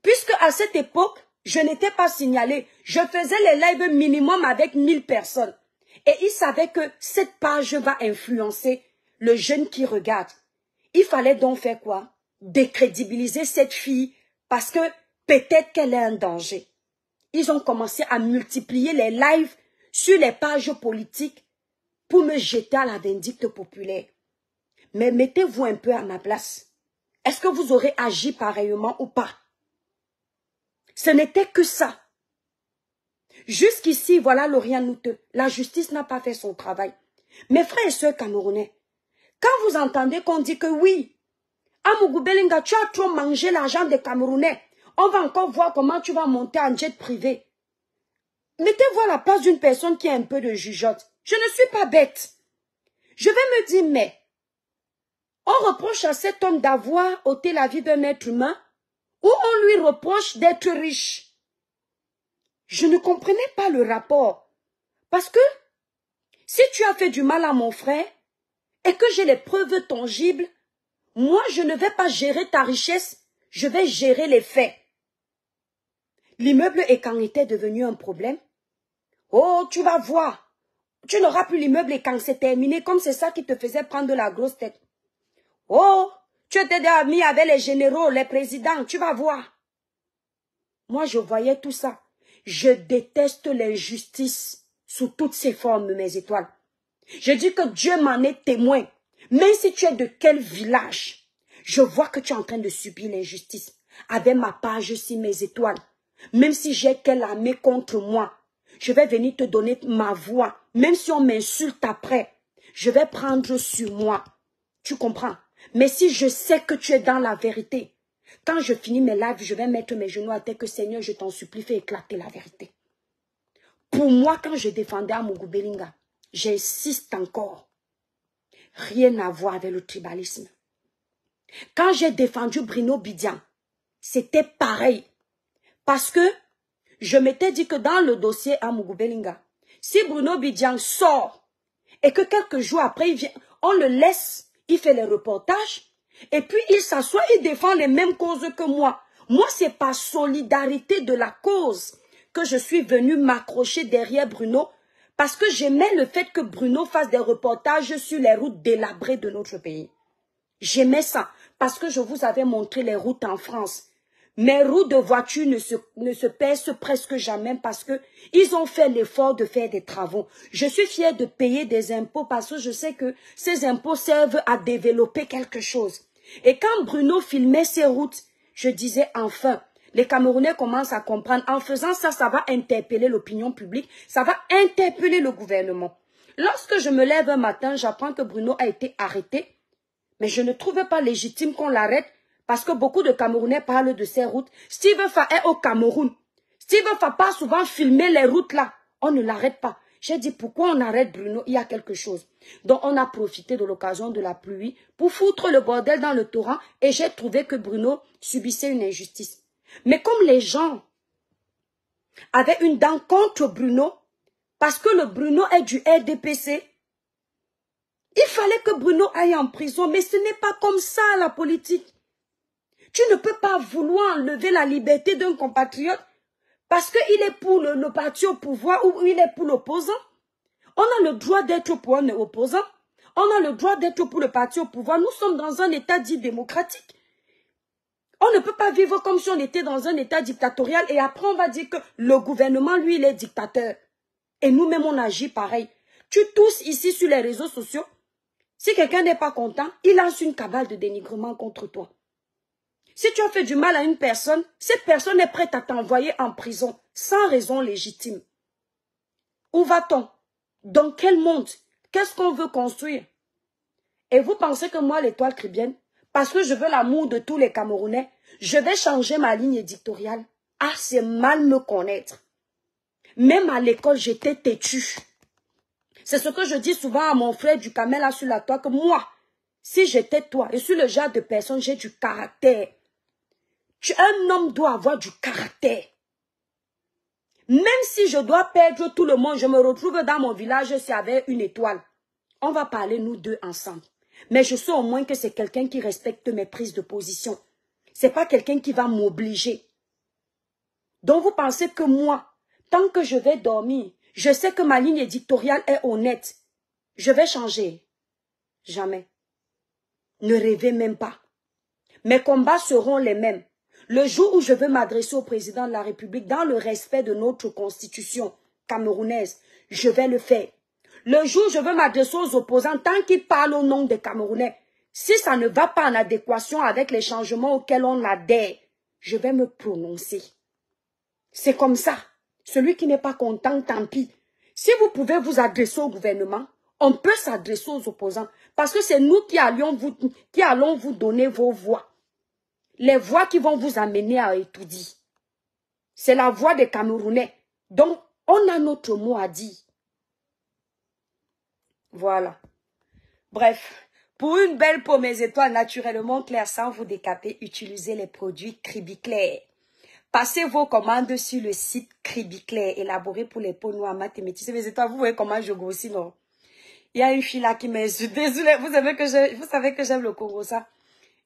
puisque à cette époque, je n'étais pas signalée, je faisais les lives minimum avec mille personnes. Et ils savait que cette page va influencer le jeune qui regarde. Il fallait donc faire quoi Décrédibiliser cette fille parce que peut-être qu'elle est un danger. Ils ont commencé à multiplier les lives sur les pages politiques pour me jeter à la vindicte populaire. Mais mettez-vous un peu à ma place. Est-ce que vous aurez agi pareillement ou pas Ce n'était que ça. Jusqu'ici, voilà rien Nouteux. La justice n'a pas fait son travail. Mes frères et sœurs camerounais, quand vous entendez qu'on dit que oui, Amougou Belinga, tu as trop mangé l'argent des Camerounais, on va encore voir comment tu vas monter en jet privé. Mettez-vous à la place d'une personne qui a un peu de jugeote. Je ne suis pas bête. Je vais me dire, mais, on reproche à cet homme d'avoir ôté la vie d'un être humain ou on lui reproche d'être riche. Je ne comprenais pas le rapport. Parce que, si tu as fait du mal à mon frère et que j'ai les preuves tangibles, moi je ne vais pas gérer ta richesse, je vais gérer les faits. L'immeuble quand était devenu un problème. Oh, tu vas voir. Tu n'auras plus l'immeuble quand c'est terminé, comme c'est ça qui te faisait prendre la grosse tête. Oh, tu étais ami avec les généraux, les présidents, tu vas voir. Moi, je voyais tout ça. Je déteste l'injustice sous toutes ses formes, mes étoiles. Je dis que Dieu m'en est témoin. Même si tu es de quel village, je vois que tu es en train de subir l'injustice. Avec ma page, suis mes étoiles, même si j'ai quelle armée contre moi, je vais venir te donner ma voix. Même si on m'insulte après, je vais prendre sur moi. Tu comprends Mais si je sais que tu es dans la vérité, quand je finis mes lives, je vais mettre mes genoux à terre que Seigneur, je t'en supplie, fais éclater la vérité. Pour moi, quand je défendais à Bellinga, j'insiste encore. Rien à voir avec le tribalisme. Quand j'ai défendu Bruno Bidian, c'était pareil. Parce que je m'étais dit que dans le dossier à si Bruno Bidjan sort et que quelques jours après, il vient, on le laisse, il fait les reportages, et puis il s'assoit, il défend les mêmes causes que moi. Moi, c'est par solidarité de la cause que je suis venue m'accrocher derrière Bruno, parce que j'aimais le fait que Bruno fasse des reportages sur les routes délabrées de notre pays. J'aimais ça, parce que je vous avais montré les routes en France. Mes routes de voiture ne se, ne se pèsent presque jamais parce que ils ont fait l'effort de faire des travaux. Je suis fière de payer des impôts parce que je sais que ces impôts servent à développer quelque chose. Et quand Bruno filmait ses routes, je disais enfin, les Camerounais commencent à comprendre. En faisant ça, ça va interpeller l'opinion publique, ça va interpeller le gouvernement. Lorsque je me lève un matin, j'apprends que Bruno a été arrêté, mais je ne trouvais pas légitime qu'on l'arrête parce que beaucoup de Camerounais parlent de ces routes. Steve Fah est au Cameroun. Steve Fah pas souvent filmer les routes là. On ne l'arrête pas. J'ai dit pourquoi on arrête Bruno Il y a quelque chose. Donc on a profité de l'occasion de la pluie pour foutre le bordel dans le torrent et j'ai trouvé que Bruno subissait une injustice. Mais comme les gens avaient une dent contre Bruno, parce que le Bruno est du RDPC, il fallait que Bruno aille en prison. Mais ce n'est pas comme ça la politique. Tu ne peux pas vouloir enlever la liberté d'un compatriote parce qu'il est pour le, parti au pouvoir ou il est pour l'opposant. On a le droit d'être pour un opposant. On a le droit d'être pour le parti au pouvoir. Nous sommes dans un État dit démocratique. On ne peut pas vivre comme si on était dans un État dictatorial et après on va dire que le gouvernement, lui, il est dictateur. Et nous-mêmes, on agit pareil. Tu tous ici sur les réseaux sociaux, si quelqu'un n'est pas content, il lance une cabale de dénigrement contre toi. Si tu as fait du mal à une personne, cette personne est prête à t'envoyer en prison sans raison légitime. Où va-t-on Dans quel monde Qu'est-ce qu'on veut construire Et vous pensez que moi, l'étoile cribienne, parce que je veux l'amour de tous les Camerounais, je vais changer ma ligne éditoriale. Ah, c'est mal me connaître. Même à l'école, j'étais têtue. C'est ce que je dis souvent à mon frère du camel là sur la toile, que moi, si j'étais toi, je suis le genre de personne, j'ai du caractère. Un homme doit avoir du caractère. Même si je dois perdre tout le monde, je me retrouve dans mon village, c'est avec une étoile. On va parler nous deux ensemble. Mais je sais au moins que c'est quelqu'un qui respecte mes prises de position. C'est pas quelqu'un qui va m'obliger. Donc vous pensez que moi, tant que je vais dormir, je sais que ma ligne éditoriale est honnête. Je vais changer. Jamais. Ne rêvez même pas. Mes combats seront les mêmes. Le jour où je veux m'adresser au président de la République dans le respect de notre constitution camerounaise, je vais le faire. Le jour où je veux m'adresser aux opposants tant qu'ils parlent au nom des Camerounais, si ça ne va pas en adéquation avec les changements auxquels on adhère, je vais me prononcer. C'est comme ça. Celui qui n'est pas content, tant pis. Si vous pouvez vous adresser au gouvernement, on peut s'adresser aux opposants parce que c'est nous qui allons, vous, qui allons vous donner vos voix les voix qui vont vous amener à étudier. C'est la voix des Camerounais. Donc, on a notre mot à dire. Voilà. Bref, pour une belle peau, mes étoiles naturellement claires sans vous décaper, utilisez les produits Cribiclair. Passez vos commandes sur le site Cribiclair, élaboré pour les peaux noires mathématiques. Mes étoiles, vous voyez comment je grossis, non Il y a une fille là qui m'insulte. Désolée, vous savez que j'aime le Congo, ça.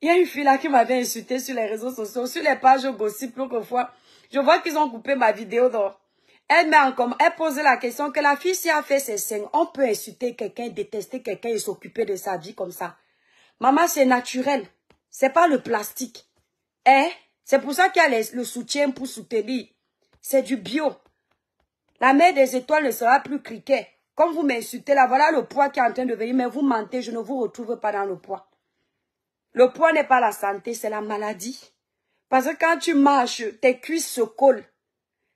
Il y a une fille là qui m'avait insulté sur les réseaux sociaux, sur les pages gossip fois. Je vois qu'ils ont coupé ma vidéo donc. Elle met comme, elle posait la question que la fille si a fait ses seins, on peut insulter quelqu'un, détester quelqu'un et s'occuper de sa vie comme ça. Maman, c'est naturel. C'est pas le plastique. Hein? C'est pour ça qu'il y a le soutien pour soutenir. C'est du bio. La mère des étoiles ne sera plus criquée. Quand vous m'insultez là, voilà le poids qui est en train de venir, mais vous mentez, je ne vous retrouve pas dans le poids. Le poids n'est pas la santé, c'est la maladie. Parce que quand tu marches, tes cuisses se collent.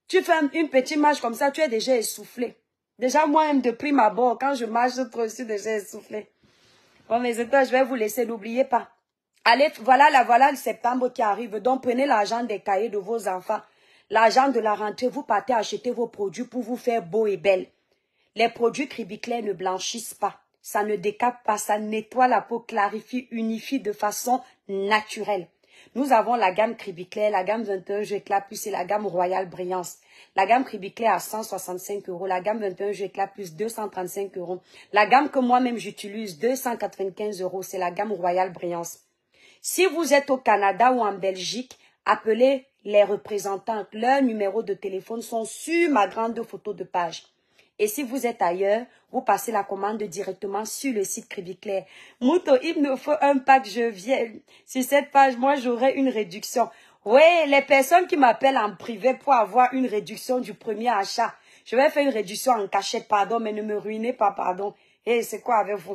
Tu fais une petite marche comme ça, tu es déjà essoufflé. Déjà, moi-même, de ma bord quand je marche je suis déjà essoufflé. Bon, mes étoiles, je vais vous laisser, n'oubliez pas. Allez, voilà, la, voilà le septembre qui arrive. Donc, prenez l'argent des cahiers de vos enfants, l'argent de la rentrée. Vous partez acheter vos produits pour vous faire beau et belle. Les produits cribiclés ne blanchissent pas. Ça ne décape pas, ça nettoie la peau, clarifie, unifie de façon naturelle. Nous avons la gamme Cribiclet, la gamme 21 Jeux Éclat Plus et la gamme Royal Brillance. La gamme Cribiclet à 165 euros, la gamme 21 Jeux Éclat Plus 235 euros. La gamme que moi-même j'utilise 295 euros, c'est la gamme Royal Brillance. Si vous êtes au Canada ou en Belgique, appelez les représentants. Leurs numéros de téléphone sont sur ma grande photo de page. Et si vous êtes ailleurs, vous passez la commande directement sur le site Crédit Clair. Mouto, il me faut un pack, je viens. Sur cette page, moi, j'aurai une réduction. Oui, les personnes qui m'appellent en privé pour avoir une réduction du premier achat. Je vais faire une réduction en cachette, pardon, mais ne me ruinez pas, pardon. Et eh, c'est quoi avec vous